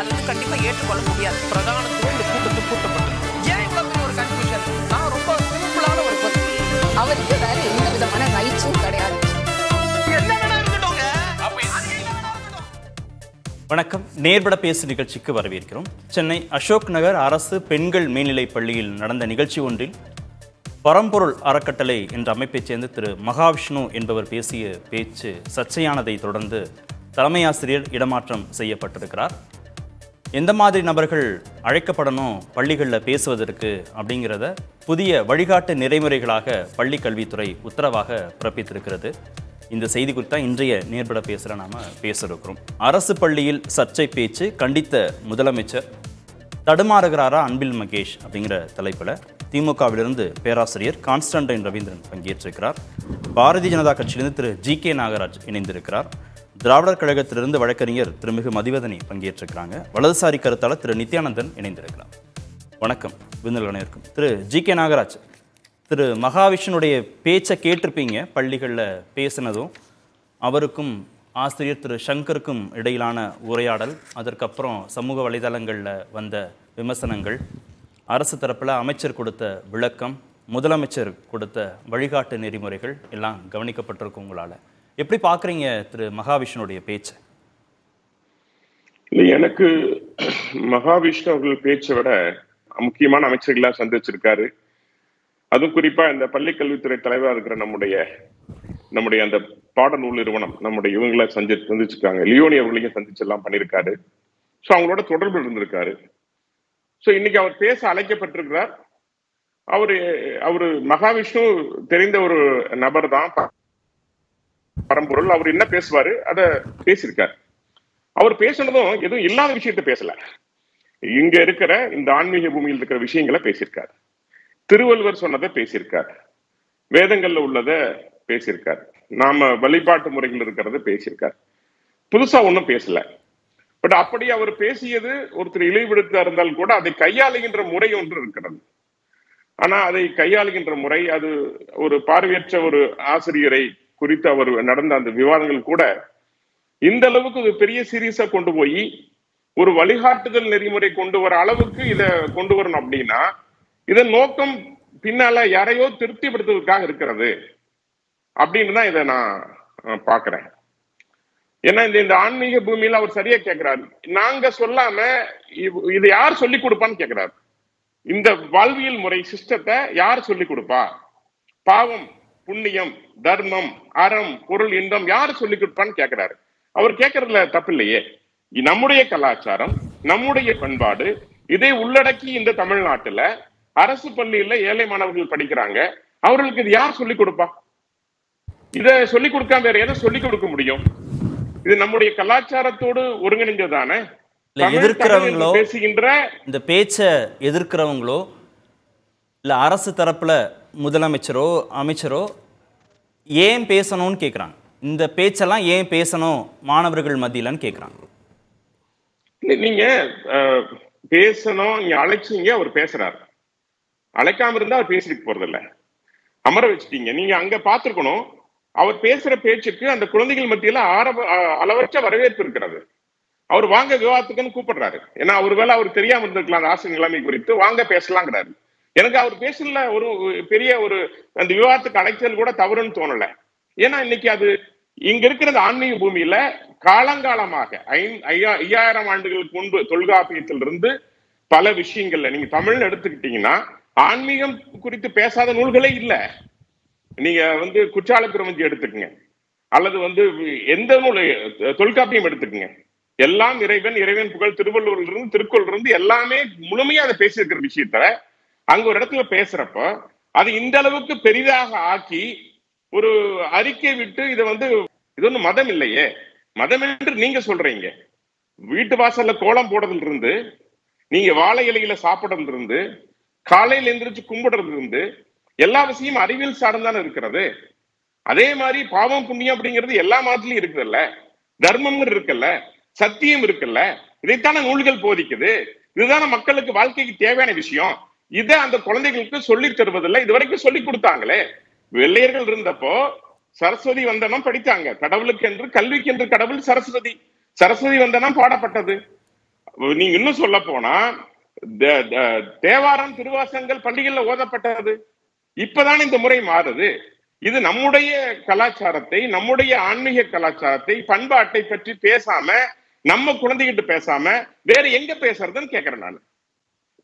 அது வந்து கண்டிப்பாக ஏற்றுக்கொள்ள முடியாது பிரதானத்துவம் இந்த கூட்டத்துக்கு கூட்டப்பட்டது ஏன் இவ்வளோ ஒரு கன்ஃபியூஷன் நான் ரொம்ப சிம்பிளான ஒரு பர்சன் அவருக்கு வேற எந்த விதமான ரைட்ஸும் கிடையாது வணக்கம் நேர்பட பேசு நிகழ்ச்சிக்கு வரவேற்கிறோம் சென்னை அசோக் நகர் அரசு பெண்கள் மேல்நிலைப் பள்ளியில் நடந்த நிகழ்ச்சி ஒன்றில் பரம்பொருள் அறக்கட்டளை என்ற அமைப்பைச் சேர்ந்த திரு மகாவிஷ்ணு என்பவர் பேசிய பேச்சு சர்ச்சையானதை தொடர்ந்து தலைமை ஆசிரியர் இடமாற்றம் செய்யப்பட்டிருக்கிறார் எந்த மாதிரி நபர்கள் அழைக்கப்படணும் பள்ளிகளில் பேசுவதற்கு அப்படிங்கிறத புதிய வழிகாட்டு நிறைமுறைகளாக பள்ளி கல்வித்துறை உத்தரவாக பிறப்பித்திருக்கிறது இந்த செய்தி குறித்தா இன்றைய நேர்பட பேசுகிற நாம் பேசிருக்கிறோம் அரசு பள்ளியில் சர்ச்சை பேச்சு கண்டித்த முதலமைச்சர் தடுமாறுகிறாரா அன்பில் மகேஷ் அப்படிங்கிற தலைப்பில் திமுகவிலிருந்து பேராசிரியர் கான்ஸ்டன்டைன் ரவீந்திரன் பங்கேற்றிருக்கிறார் பாரதிய ஜனதா கட்சியிலிருந்து திரு ஜி கே நாகராஜ் இணைந்திருக்கிறார் திராவிடர் கழகத்திலிருந்து வழக்கறிஞர் திருமிகு மதிவதனி பங்கேற்றிருக்கிறாங்க வலதுசாரி கருத்தாளர் திரு நித்யானந்தன் இணைந்திருக்கிறார் வணக்கம் விருந்தினருக்கும் திரு ஜி கே நாகராஜ் திரு மகாவிஷ்ணுடைய பேச்சை கேட்டிருப்பீங்க பள்ளிகளில் பேசினதும் அவருக்கும் ஆசிரியர் திரு சங்கருக்கும் இடையிலான உரையாடல் அதற்கப்புறம் சமூக வலைதளங்களில் வந்த விமர்சனங்கள் அரசு தரப்பில் அமைச்சர் கொடுத்த விளக்கம் முதலமைச்சர் கொடுத்த வழிகாட்டு நெறிமுறைகள் எல்லாம் கவனிக்கப்பட்டிருக்கும் உங்களால் எப்படி பாக்குறீங்க திரு மகாவிஷ்ணுடைய பேச்சு இல்ல எனக்கு மகாவிஷ்ணு அவர்கள் பேச்சை விட முக்கியமான அமைச்சர்களா சந்திச்சிருக்காரு அதுவும் குறிப்பா இந்த பள்ளிக்கல்வித்துறை தலைவராக இருக்கிற நம்முடைய நம்முடைய அந்த பாடநூல் நிறுவனம் நம்முடைய இவங்களை சந்தி சந்திச்சிருக்காங்க லியோனி அவர்களையும் சந்திச்சு எல்லாம் பண்ணிருக்காரு ஸோ அவங்களோட தொடர்பு இருந்திருக்காரு ஸோ இன்னைக்கு அவர் பேச அழைக்கப்பட்டிருக்கிறார் அவரு அவரு மகாவிஷ்ணு தெரிந்த ஒரு நபர் தான் பரம்பொருள் அவர் என்ன பேசுவாரு அத பேசியிருக்காரு அவர் பேசினதும் எதுவும் இல்லாத விஷயத்த பேசல இங்க இருக்கிற இந்த ஆன்மீக பூமியில் இருக்கிற விஷயங்களை பேசியிருக்காரு திருவள்ளுவர் சொன்னதை பேசியிருக்காரு வேதங்கள்ல உள்ளத பேசியிருக்காரு நாம வழிபாட்டு முறைகள் இருக்கிறத பேசியிருக்காரு புதுசா ஒன்றும் பேசல பட் அப்படி அவர் பேசியது ஒருத்தர் இழிவுபடுத்தா இருந்தால் கூட அதை கையாளுகின்ற முறை ஒன்று இருக்கிறது ஆனா அதை கையாளுகின்ற முறை அது ஒரு பார்வையற்ற ஒரு ஆசிரியரை குறித்து அவர் நடந்த அந்த விவாதங்கள் கூட இந்த அளவுக்கு ஒரு பெரிய சீரியஸா கொண்டு போய் ஒரு வழிகாட்டுதல் நெறிமுறை கொண்டு வர அளவுக்கு இத கொண்டு வரணும் அப்படின்னா இதன் நோக்கம் பின்னால யாரையோ திருப்திப்படுத்துவதற்காக இருக்கிறது அப்படின்னு தான் இதை நான் பாக்குறேன் ஏன்னா இந்த இந்த ஆன்மீக பூமியில அவர் சரியா கேட்கிறாரு நாங்க சொல்லாம இது யார் சொல்லி கொடுப்பான்னு கேட்கிறாரு இந்த வாழ்வியல் முறை சிஸ்டத்தை யார் சொல்லி கொடுப்பா பாவம் புண்ணியம் தர்மம் அறம் பொருள் இன்பம் யாரு சொல்லி கொடுப்பான்னு கேட்கிறாரு அவர் கேட்கறதுல தப்பு இல்லையே நம்முடைய கலாச்சாரம் நம்முடைய பண்பாடு இதை உள்ளடக்கி இந்த தமிழ்நாட்டுல அரசு பள்ளியில ஏழை மாணவர்கள் படிக்கிறாங்க அவர்களுக்கு இது யார் சொல்லிக் கொடுப்பா இத சொல்லிக் கொடுக்காம வேற எதை சொல்லிக் கொடுக்க முடியும் இது நம்முடைய கலாச்சாரத்தோடு ஒருங்கிணைந்ததானே எதிர்க்கிறவங்களோ பேசுகின்ற இந்த பேச்ச எதிர்க்கிறவங்களோ இல்லை அரசு தரப்பில் முதலமைச்சரோ அமைச்சரோ ஏன் பேசணும்னு கேட்குறாங்க இந்த பேச்செல்லாம் ஏன் பேசணும் மாணவர்கள் மத்தியிலன்னு கேட்குறாங்க நீங்க பேசணும் இங்க அழைச்சிங்க அவர் பேசுறாரு அழைக்காம இருந்தா அவர் பேசிட்டு போறதில்ல அமர வச்சுட்டீங்க நீங்க அங்க பாத்துருக்கணும் அவர் பேசுற பேச்சுக்கு அந்த குழந்தைகள் மத்தியில ஆரம்ப அளவற்ற வரவேற்பு இருக்கிறது அவர் வாங்க விவாதத்துக்குன்னு கூப்பிடுறாரு ஏன்னா அவர் வேலை அவர் தெரியாம இருந்திருக்கலாம் அந்த ஆசிரியர் நிலைமை குறித்து வாங்க பேசலாங்கிறாரு எனக்கு அவர் பேசல ஒரு பெரிய ஒரு அந்த விவாதத்துக்கு அழைச்சல் கூட தவறுன்னு தோணல ஏன்னா இன்னைக்கு அது இங்க அந்த ஆன்மீக பூமியில காலங்காலமாக ஐயாயிரம் ஆண்டுகளுக்கு முன்பு தொல்காப்பியத்தில் இருந்து பல விஷயங்கள்ல நீங்க தமிழ் எடுத்துக்கிட்டீங்கன்னா ஆன்மீகம் குறித்து பேசாத நூல்களே இல்லை நீங்க வந்து குற்றால பிரமஞ்சி எடுத்துக்கங்க அல்லது வந்து எந்த நூல் தொல்காப்பியம் எடுத்துக்கங்க எல்லாம் இறைவன் இறைவன் புகழ் இருந்து திருக்குறள் இருந்து எல்லாமே முழுமையா அதை பேசியிருக்கிற விஷயத்தை அங்க ஒரு இடத்துல பேசுறப்ப அது இந்த அளவுக்கு பெரிதாக ஆக்கி ஒரு அறிக்கை விட்டு இதை வந்து இது ஒண்ணு மதம் இல்லையே மதம் என்று நீங்க சொல்றீங்க வீட்டு வாசல்ல கோலம் போடுறதுல இருந்து நீங்க வாழை இலையில சாப்பிடுறதுல இருந்து காலையில் எந்திரிச்சு கும்பிடுறதுல இருந்து எல்லா விஷயமும் அறிவியல் சார்ந்தான இருக்கிறது அதே மாதிரி பாவம் புண்ணியம் அப்படிங்கிறது எல்லா மாதத்துலயும் இருக்குதுல்ல தர்மம் இருக்குல்ல சத்தியம் இருக்குல்ல இதைத்தான நூல்கள் போதிக்குது இதுதான மக்களுக்கு வாழ்க்கைக்கு தேவையான விஷயம் இதை அந்த குழந்தைகளுக்கு சொல்லி தருவதில்லை இது வரைக்கும் சொல்லி கொடுத்தாங்களே வெள்ளையர்கள் இருந்தப்போ சரஸ்வதி வந்தனம் படித்தாங்க கடவுளுக்கு என்று கல்விக்கு என்று கடவுள் சரஸ்வதி சரஸ்வதி வந்தனம் பாடப்பட்டது நீங்க இன்னும் சொல்ல போனா தேவாரம் திருவாசங்கள் பள்ளிகள்ல ஓதப்பட்டது இப்பதான் இந்த முறை மாறுது இது நம்முடைய கலாச்சாரத்தை நம்முடைய ஆன்மீக கலாச்சாரத்தை பண்பாட்டை பற்றி பேசாம நம்ம குழந்தைகிட்ட பேசாம வேற எங்க பேசுறதுன்னு கேக்குறேன் நான்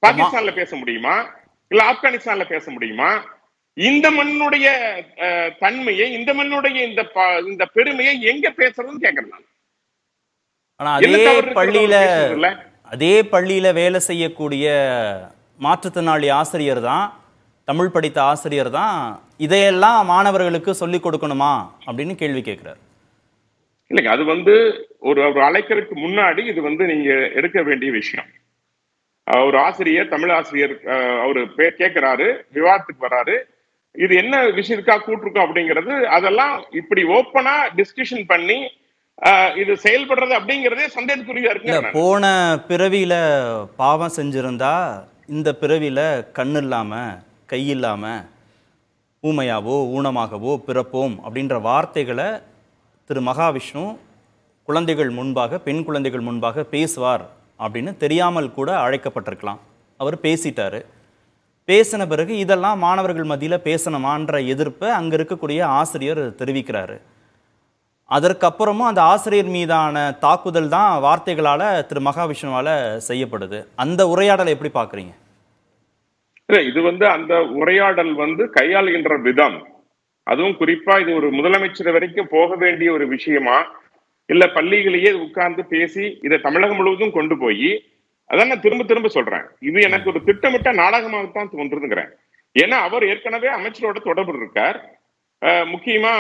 பாகிஸ்தான்ல பேச முடியுமா இல்ல ஆப்கானிஸ்தான்ல பேச முடியுமா இந்த மண்ணுடைய தன்மையை இந்த மண்ணுடைய இந்த இந்த பெருமையை எங்க பேசுறதுன்னு கேக்குறேன் ஆனா அதே பள்ளியில அதே பள்ளியில வேலை செய்யக்கூடிய மாற்றுத்திறனாளி ஆசிரியர் தான் தமிழ் படித்த ஆசிரியர் தான் இதையெல்லாம் மாணவர்களுக்கு சொல்லிக் கொடுக்கணுமா அப்படின்னு கேள்வி கேட்கிறார் இல்லைங்க அது வந்து ஒரு அழைக்கிறதுக்கு முன்னாடி இது வந்து நீங்க எடுக்க வேண்டிய விஷயம் ஒரு ஆசிரியர் தமிழ் ஆசிரியர் அவரு பேர் கேட்கிறாரு விவாதத்துக்கு வர்றாரு இது என்ன விஷயம் இருக்கா கூட்டிருக்கோம் அப்படிங்கிறது அதெல்லாம் இப்படி ஓப்பனா டிஸ்கஷன் பண்ணி இது செயல்படுறது அப்படிங்கிறதே சந்தேகத்துக்குரிய இருக்கு போன பிறவியில பாவம் செஞ்சிருந்தா இந்த பிறவியில கண் இல்லாம கை இல்லாம ஊமையாவோ ஊனமாகவோ பிறப்போம் அப்படின்ற வார்த்தைகளை திரு மகாவிஷ்ணு குழந்தைகள் முன்பாக பெண் குழந்தைகள் முன்பாக பேசுவார் அப்படின்னு தெரியாமல் கூட அழைக்கப்பட்டிருக்கலாம் அவர் பேசிட்டாரு பேசின பிறகு இதெல்லாம் மாணவர்கள் மத்தியில் பேசணுமான்ற எதிர்ப்பை அங்கே இருக்கக்கூடிய ஆசிரியர் தெரிவிக்கிறாரு அதற்கப்புறமும் அந்த ஆசிரியர் மீதான தாக்குதல் தான் வார்த்தைகளால் திரு மகாவிஷ்ணுவால் செய்யப்படுது அந்த உரையாடலை எப்படி பார்க்குறீங்க இல்லை இது வந்து அந்த உரையாடல் வந்து கையாளுகின்ற விதம் அதுவும் குறிப்பா இது ஒரு முதலமைச்சர் வரைக்கும் போக வேண்டிய ஒரு விஷயமா இல்ல பள்ளிகளையே உட்கார்ந்து பேசி இதை தமிழகம் முழுவதும் கொண்டு போய் அதான் நான் திரும்ப திரும்ப சொல்றேன் இது எனக்கு ஒரு திட்டமிட்ட நாடகமாகத்தான் தோன்றுதுங்கிறேன் ஏன்னா அவர் ஏற்கனவே அமைச்சரோட தொடர்பு இருக்கார் முக்கியமா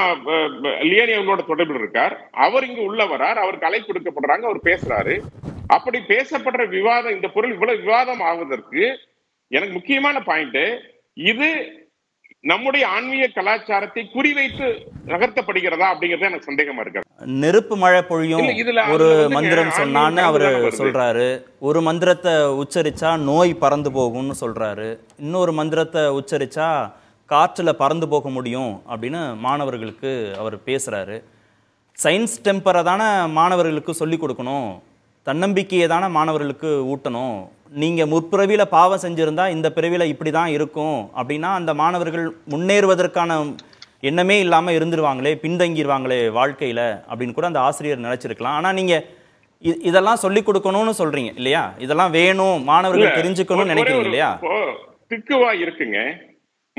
லியானி அவர்களோட இருக்கார் அவர் இங்கு உள்ளவரார் அவர் கலை கொடுக்கப்படுறாங்க அவர் பேசுறாரு அப்படி பேசப்படுற விவாதம் இந்த பொருள் இவ்வளவு விவாதம் ஆவதற்கு எனக்கு முக்கியமான பாயிண்ட் இது நம்முடைய ஆன்மீக கலாச்சாரத்தை குறிவைத்து நகர்த்தப்படுகிறதா அப்படிங்கிறது எனக்கு சந்தேகமா இருக்கு நெருப்பு மழை பொழியும் ஒரு மந்திரம் சொன்னான்னு அவரு சொல்றாரு ஒரு மந்திரத்தை உச்சரிச்சா நோய் பறந்து போகும்னு சொல்றாரு இன்னொரு மந்திரத்தை உச்சரிச்சா காற்றுல பறந்து போக முடியும் அப்படின்னு மாணவர்களுக்கு அவர் பேசுறாரு சயின்ஸ் டெம்பரை தானே மாணவர்களுக்கு சொல்லிக் கொடுக்கணும் தன்னம்பிக்கையை தானே மாணவர்களுக்கு ஊட்டணும் நீங்கள் முற்பிறவியில் பாவம் செஞ்சுருந்தால் இந்த பிறவியில் இப்படி தான் இருக்கும் அப்படின்னா அந்த மாணவர்கள் முன்னேறுவதற்கான எண்ணமே இல்லாமல் இருந்துருவாங்களே பின்தங்கிடுவாங்களே வாழ்க்கையில் அப்படின்னு கூட அந்த ஆசிரியர் நினச்சிருக்கலாம் ஆனால் நீங்கள் இதெல்லாம் சொல்லி கொடுக்கணும்னு சொல்றீங்க இல்லையா இதெல்லாம் வேணும் மாணவர்கள் தெரிஞ்சுக்கணும்னு நினைக்கிறீங்க இல்லையா திக்குவா இருக்குங்க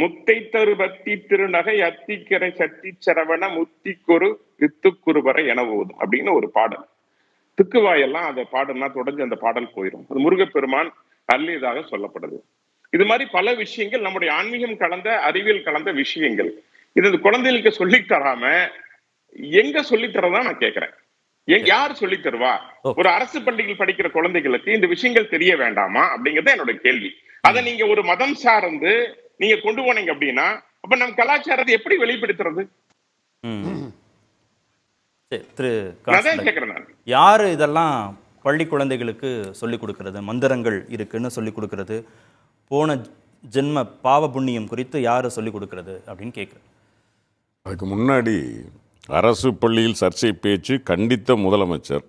முத்தை தருபத்தி திருநகை அத்திக்கரை சட்டி சரவண முத்திக்குரு வித்துக்குருவரை எனவோதும் அப்படின்னு ஒரு பாடல் திக்குவாயெல்லாம் அந்த பாடல்லாம் தொடர்ந்து அந்த பாடல் போயிடும் அது முருகப்பெருமான் அள்ளியதாக சொல்லப்படுது இது மாதிரி பல விஷயங்கள் நம்முடைய ஆன்மீகம் கலந்த அறிவியல் கலந்த விஷயங்கள் இது குழந்தைகளுக்கு சொல்லி தராம எங்க சொல்லி தரதா நான் கேட்கிறேன் யார் சொல்லி தருவா ஒரு அரசு பள்ளிகள் படிக்கிற குழந்தைகளுக்கு இந்த விஷயங்கள் தெரிய வேண்டாமா அப்படிங்கறத என்னோட கேள்வி அதை நீங்க ஒரு மதம் சார்ந்து நீங்க கொண்டு போனீங்க அப்படின்னா அப்ப நம் கலாச்சாரத்தை எப்படி வெளிப்படுத்துறது திரு யார் இதெல்லாம் பள்ளி குழந்தைகளுக்கு சொல்லிக் கொடுக்கறது மந்திரங்கள் இருக்குன்னு சொல்லிக் கொடுக்கறது போன ஜென்ம பாவ புண்ணியம் குறித்து யார் சொல்லிக் கொடுக்கறது அப்படின்னு கேட்குறேன் அதுக்கு முன்னாடி அரசு பள்ளியில் சர்ச்சை பேச்சு கண்டித்த முதலமைச்சர்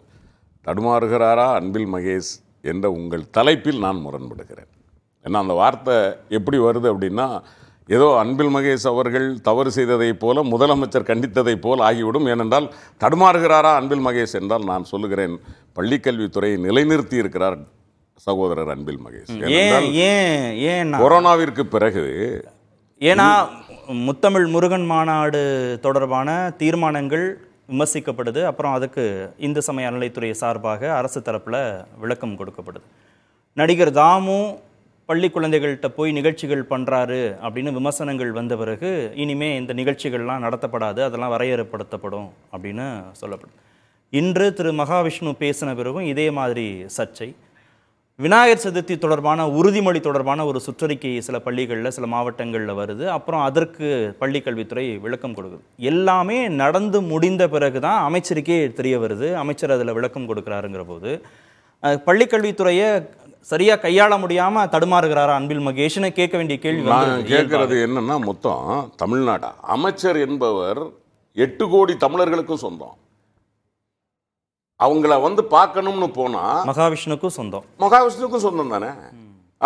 தடுமாறுகிறாரா அன்பில் மகேஷ் என்ற உங்கள் தலைப்பில் நான் முரண்படுகிறேன் ஏன்னா அந்த வார்த்தை எப்படி வருது அப்படின்னா ஏதோ அன்பில் மகேஷ் அவர்கள் தவறு செய்ததைப் போல முதலமைச்சர் கண்டித்ததைப் போல் ஆகிவிடும் ஏனென்றால் தடுமாறுகிறாரா அன்பில் மகேஷ் என்றால் நான் சொல்லுகிறேன் பள்ளிக்கல்வித்துறையை நிலைநிறுத்தி இருக்கிறார் சகோதரர் அன்பில் மகேஷ் கொரோனாவிற்கு பிறகு ஏன்னா முத்தமிழ் முருகன் மாநாடு தொடர்பான தீர்மானங்கள் விமர்சிக்கப்படுது அப்புறம் அதுக்கு இந்து சமய அறநிலைத்துறை சார்பாக அரசு தரப்பில் விளக்கம் கொடுக்கப்படுது நடிகர் தாமு பள்ளி குழந்தைகள்கிட்ட போய் நிகழ்ச்சிகள் பண்ணுறாரு அப்படின்னு விமர்சனங்கள் வந்த பிறகு இனிமே இந்த நிகழ்ச்சிகள்லாம் நடத்தப்படாது அதெல்லாம் வரையறுப்படுத்தப்படும் அப்படின்னு சொல்லப்படும் இன்று திரு மகாவிஷ்ணு பேசின பிறகும் இதே மாதிரி சர்ச்சை விநாயகர் சதுர்த்தி தொடர்பான உறுதிமொழி தொடர்பான ஒரு சுற்றறிக்கை சில பள்ளிகளில் சில மாவட்டங்களில் வருது அப்புறம் அதற்கு பள்ளி கல்வித்துறை விளக்கம் கொடுக்குது எல்லாமே நடந்து முடிந்த பிறகு தான் அமைச்சருக்கே தெரிய வருது அமைச்சர் அதில் விளக்கம் கொடுக்குறாருங்கிற போது பள்ளிக்கல்வித்துறையை சரியாக கையாள முடியாமல் தடுமாறுகிறாரா அன்பில் மகேஷ்னு கேட்க வேண்டிய கேள்வி நான் கேட்கறது என்னன்னா மொத்தம் தமிழ்நாடு அமைச்சர் என்பவர் எட்டு கோடி தமிழர்களுக்கும் சொந்தம் அவங்கள வந்து பார்க்கணும்னு போனா மகாவிஷ்ணுக்கும் சொந்தம் மகாவிஷ்ணுக்கும் சொந்தம் தானே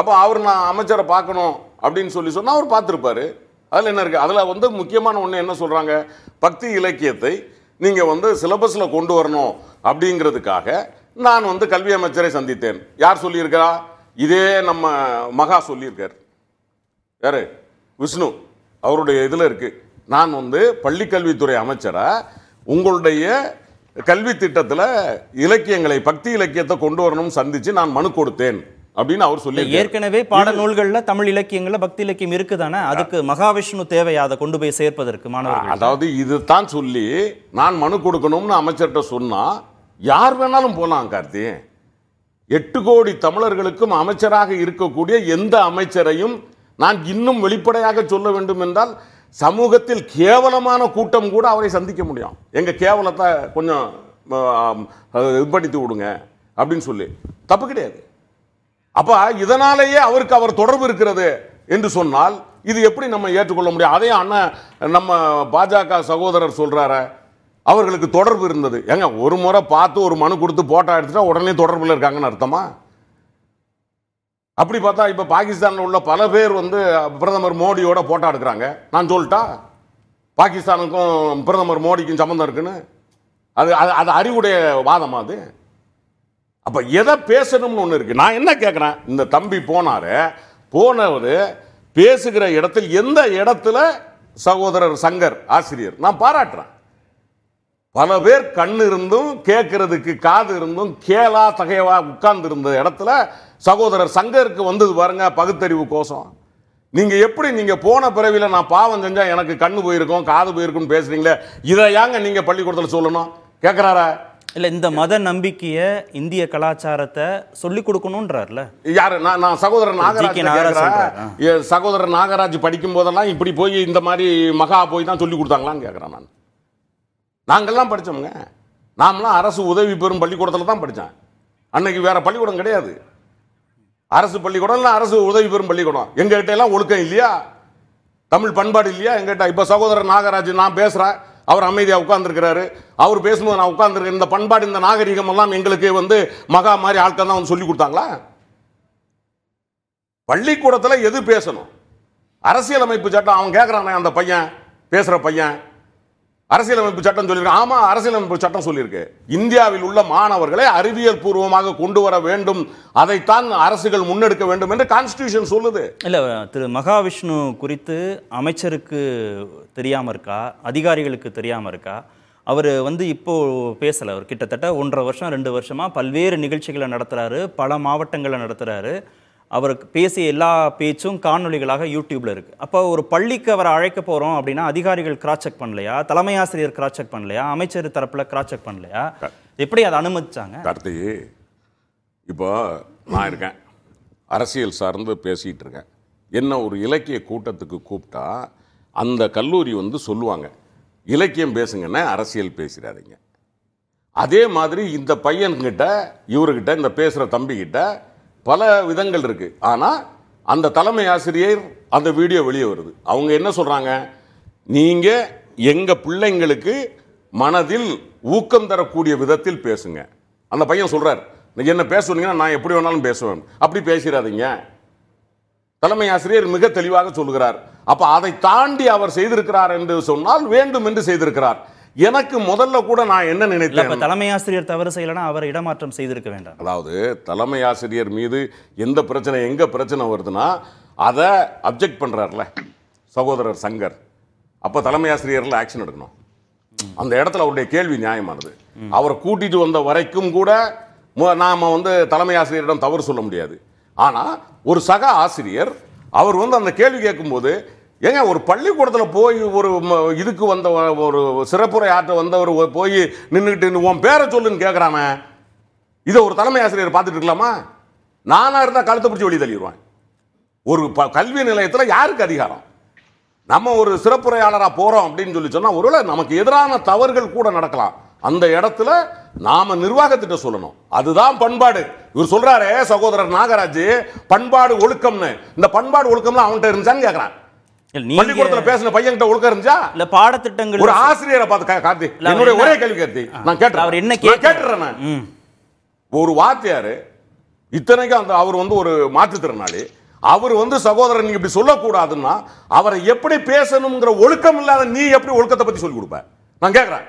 அப்போ அவர் நான் அமைச்சரை பார்க்கணும் அப்படின்னு சொல்லி சொன்னால் அவர் பார்த்துருப்பாரு அதில் என்ன இருக்குது அதில் வந்து முக்கியமான ஒன்று என்ன சொல்கிறாங்க பக்தி இலக்கியத்தை நீங்கள் வந்து சிலபஸில் கொண்டு வரணும் அப்படிங்கிறதுக்காக நான் வந்து கல்வி அமைச்சரை சந்தித்தேன் யார் சொல்லியிருக்கிறா இதே நம்ம மகா சொல்லியிருக்கார் யார் விஷ்ணு அவருடைய இதில் இருக்குது நான் வந்து பள்ளிக்கல்வித்துறை அமைச்சரை உங்களுடைய கல்வி திட்டத்தில் இலக்கியங்களை பக்தி இலக்கியத்தை கொண்டு வரணும்னு சந்தித்து நான் மனு கொடுத்தேன் அப்படின்னு அவர் சொல்லி ஏற்கனவே பாட நூல்களில் தமிழ் இலக்கியங்கள்ல பக்தி இலக்கியம் இருக்குதானே அதுக்கு மகாவிஷ்ணு தேவையா அதை கொண்டு போய் சேர்ப்பதற்கு மாணவர் அதாவது இதுதான் சொல்லி நான் மனு கொடுக்கணும்னு அமைச்சர்கிட்ட சொன்னால் யார் வேணாலும் போகலாம் கார்த்தி எட்டு கோடி தமிழர்களுக்கும் அமைச்சராக இருக்கக்கூடிய எந்த அமைச்சரையும் நான் இன்னும் வெளிப்படையாக சொல்ல வேண்டும் என்றால் சமூகத்தில் கேவலமான கூட்டம் கூட அவரை சந்திக்க முடியும் எங்கள் கேவலத்தை கொஞ்சம் இது பண்ணித்து விடுங்க அப்படின்னு சொல்லி தப்பு கிடையாது அப்போ இதனாலேயே அவருக்கு அவர் தொடர்பு இருக்கிறது என்று சொன்னால் இது எப்படி நம்ம ஏற்றுக்கொள்ள முடியும் அதையும் அண்ணன் நம்ம பாஜக சகோதரர் சொல்கிறார அவர்களுக்கு தொடர்பு இருந்தது ஏங்க ஒரு முறை பார்த்து ஒரு மனு கொடுத்து போட்டா எடுத்துட்டா உடனே தொடர்பில் இருக்காங்கன்னு அர்த்தமா அப்படி பார்த்தா இப்போ பாகிஸ்தானில் உள்ள பல பேர் வந்து பிரதமர் மோடியோட போட்டா எடுக்கிறாங்க நான் சொல்லிட்டா பாகிஸ்தானுக்கும் பிரதமர் மோடிக்கும் சம்மந்தம் இருக்குன்னு அது அது அது அறிவுடைய வாதம் அது அப்போ எதை பேசணும்னு ஒன்று இருக்குது நான் என்ன கேட்குறேன் இந்த தம்பி போனார் போனவர் பேசுகிற இடத்தில் எந்த இடத்துல சகோதரர் சங்கர் ஆசிரியர் நான் பாராட்டுறேன் பல பேர் கண் இருந்தும் கேட்கறதுக்கு காது இருந்தும் கேளா தகையவா உட்கார்ந்து இருந்த இடத்துல சகோதரர் சங்கருக்கு வந்தது பாருங்க பகுத்தறிவு கோஷம் நீங்க எப்படி நீங்க போன பிறவியில் நான் பாவம் செஞ்சா எனக்கு கண்ணு போயிருக்கும் காது போயிருக்கும்னு பேசுறீங்களே இதை ஏங்க நீங்க பள்ளிக்கூடத்தில் சொல்லணும் கேட்குறாரா இல்லை இந்த மத நம்பிக்கையை இந்திய கலாச்சாரத்தை சொல்லிக் கொடுக்கணுன்றார்ல யாரு நான் நான் சகோதரர் நாகராஜ் சகோதரர் நாகராஜ் படிக்கும் போதெல்லாம் இப்படி போய் இந்த மாதிரி மகா போய் தான் சொல்லி கொடுத்தாங்களான்னு கேட்குறேன் நான் நாங்கள்லாம் படித்தோமுங்க நாமெல்லாம் அரசு உதவி பெறும் பள்ளிக்கூடத்தில் தான் படித்தேன் அன்னைக்கு வேறு பள்ளிக்கூடம் கிடையாது அரசு பள்ளிக்கூடம் இல்லை அரசு உதவி பெறும் பள்ளிக்கூடம் எங்ககிட்ட எல்லாம் ஒழுக்கம் இல்லையா தமிழ் பண்பாடு இல்லையா எங்கிட்ட இப்போ சகோதரர் நாகராஜ் நான் பேசுகிறேன் அவர் அமைதியாக உட்காந்துருக்கிறாரு அவர் பேசும்போது நான் உட்காந்துருக்கேன் இந்த பண்பாடு இந்த நாகரிகம் எல்லாம் எங்களுக்கு வந்து மகா மாதிரி ஆட்கள் தான் வந்து சொல்லி கொடுத்தாங்களா பள்ளிக்கூடத்தில் எது பேசணும் அரசியலமைப்பு சட்டம் அவன் கேட்குறானே அந்த பையன் பேசுகிற பையன் அரசியலமைப்பு சட்டம் சொல்லியிருக்கு ஆமா அரசியலமைப்பு சட்டம் சொல்லியிருக்கு இந்தியாவில் உள்ள மாணவர்களை அறிவியல் பூர்வமாக கொண்டு வர வேண்டும் அதைத்தான் அரசுகள் முன்னெடுக்க வேண்டும் என்று கான்ஸ்டியூஷன் சொல்லுது இல்லை திரு மகாவிஷ்ணு குறித்து அமைச்சருக்கு தெரியாமல் இருக்கா அதிகாரிகளுக்கு தெரியாமல் இருக்கா அவர் வந்து இப்போது பேசலை அவர் கிட்டத்தட்ட ஒன்றரை வருஷம் ரெண்டு வருஷமாக பல்வேறு நிகழ்ச்சிகளை நடத்துகிறாரு பல மாவட்டங்களை நடத்துகிறாரு அவர் பேசிய எல்லா பேச்சும் காணொலிகளாக யூடியூப்பில் இருக்குது அப்போ ஒரு பள்ளிக்கு அவரை அழைக்க போகிறோம் அப்படின்னா அதிகாரிகள் கிராஸ் செக் பண்ணலையா தலைமை ஆசிரியர் கிராஸ் செக் பண்ணலையா அமைச்சர் தரப்பில் கிராஸ் செக் பண்ணலையா எப்படி அதை அனுமதிச்சாங்க கார்த்தி இப்போ நான் இருக்கேன் அரசியல் சார்ந்து பேசிகிட்டு இருக்கேன் என்ன ஒரு இலக்கிய கூட்டத்துக்கு கூப்பிட்டா அந்த கல்லூரி வந்து சொல்லுவாங்க இலக்கியம் பேசுங்கன்னா அரசியல் பேசிடாதீங்க அதே மாதிரி இந்த பையன்கிட்ட இவர்கிட்ட இந்த பேசுகிற தம்பிக்கிட்ட பல விதங்கள் இருக்குது ஆனால் அந்த தலைமை ஆசிரியர் அந்த வீடியோ வெளியே வருது அவங்க என்ன சொல்கிறாங்க நீங்கள் எங்கள் பிள்ளைங்களுக்கு மனதில் ஊக்கம் தரக்கூடிய விதத்தில் பேசுங்க அந்த பையன் சொல்கிறார் என்ன பேசுனீங்கன்னா நான் எப்படி வேணாலும் பேசுவேன் அப்படி பேசிடாதீங்க தலைமை ஆசிரியர் மிக தெளிவாக சொல்கிறார் அப்போ அதை தாண்டி அவர் செய்திருக்கிறார் என்று சொன்னால் வேண்டும் என்று செய்திருக்கிறார் எனக்கு முதல்ல கூட நான் என்ன நினைத்தேன் தலைமை ஆசிரியர் தவறு செய்யலைன்னா அவரை இடமாற்றம் செய்திருக்க வேண்டாம் அதாவது தலைமை ஆசிரியர் மீது எந்த பிரச்சனை எங்க பிரச்சனை வருதுன்னா அதை அப்ஜெக்ட் பண்றாருல சகோதரர் சங்கர் அப்ப தலைமை ஆசிரியர்ல ஆக்ஷன் எடுக்கணும் அந்த இடத்துல அவருடைய கேள்வி நியாயமானது அவரை கூட்டிட்டு வந்த வரைக்கும் கூட நாம வந்து தலைமை ஆசிரியரிடம் தவறு சொல்ல முடியாது ஆனா ஒரு சக ஆசிரியர் அவர் வந்து அந்த கேள்வி கேட்கும்போது ஏங்க ஒரு பள்ளிக்கூடத்தில் போய் ஒரு இதுக்கு வந்த ஒரு சிறப்புரை ஆற்ற வந்தவர் போய் நின்றுக்கிட்டு உன் பேரை சொல்லுன்னு கேட்குறாமே இதை ஒரு தலைமை ஆசிரியர் பார்த்துட்டு இருக்கலாமா நானாக இருந்தால் கழுத்தை பிடிச்சி வழி தள்ளிடுவேன் ஒரு ப கல்வி நிலையத்தில் யாருக்கு அதிகாரம் நம்ம ஒரு சிறப்புரையாளராக போகிறோம் அப்படின்னு சொல்லி சொன்னால் ஒருவேளை நமக்கு எதிரான தவறுகள் கூட நடக்கலாம் அந்த இடத்துல நாம் நிர்வாகத்திட்ட சொல்லணும் அதுதான் பண்பாடு இவர் சொல்கிறாரே சகோதரர் நாகராஜ் பண்பாடு ஒழுக்கம்னு இந்த பண்பாடு ஒழுக்கம்லாம் அவன்கிட்ட இருந்துச்சான்னு கேட்குறான் பள்ளிக்கூடத்துல பேசின பையன்கிட்ட ஒழுக்க இருந்தா இல்ல பாடத்திட்டங்கள் ஒரு ஆசிரியரை பார்த்து கார்த்தி என்னுடைய ஒரே கேள்வி கார்த்தி நான் கேட்டேன் அவர் என்ன கேட்டுறேன் நான் ஒரு வாத்தியாரு இத்தனைக்கும் அந்த அவர் வந்து ஒரு மாற்றுத்திறனாளி அவர் வந்து சகோதரன் நீங்க இப்படி சொல்லக்கூடாதுன்னா அவரை எப்படி பேசணுங்கிற ஒழுக்கம் இல்லாத நீ எப்படி ஒழுக்கத்தை பத்தி சொல்லி கொடுப்ப நான் கேட்கறேன்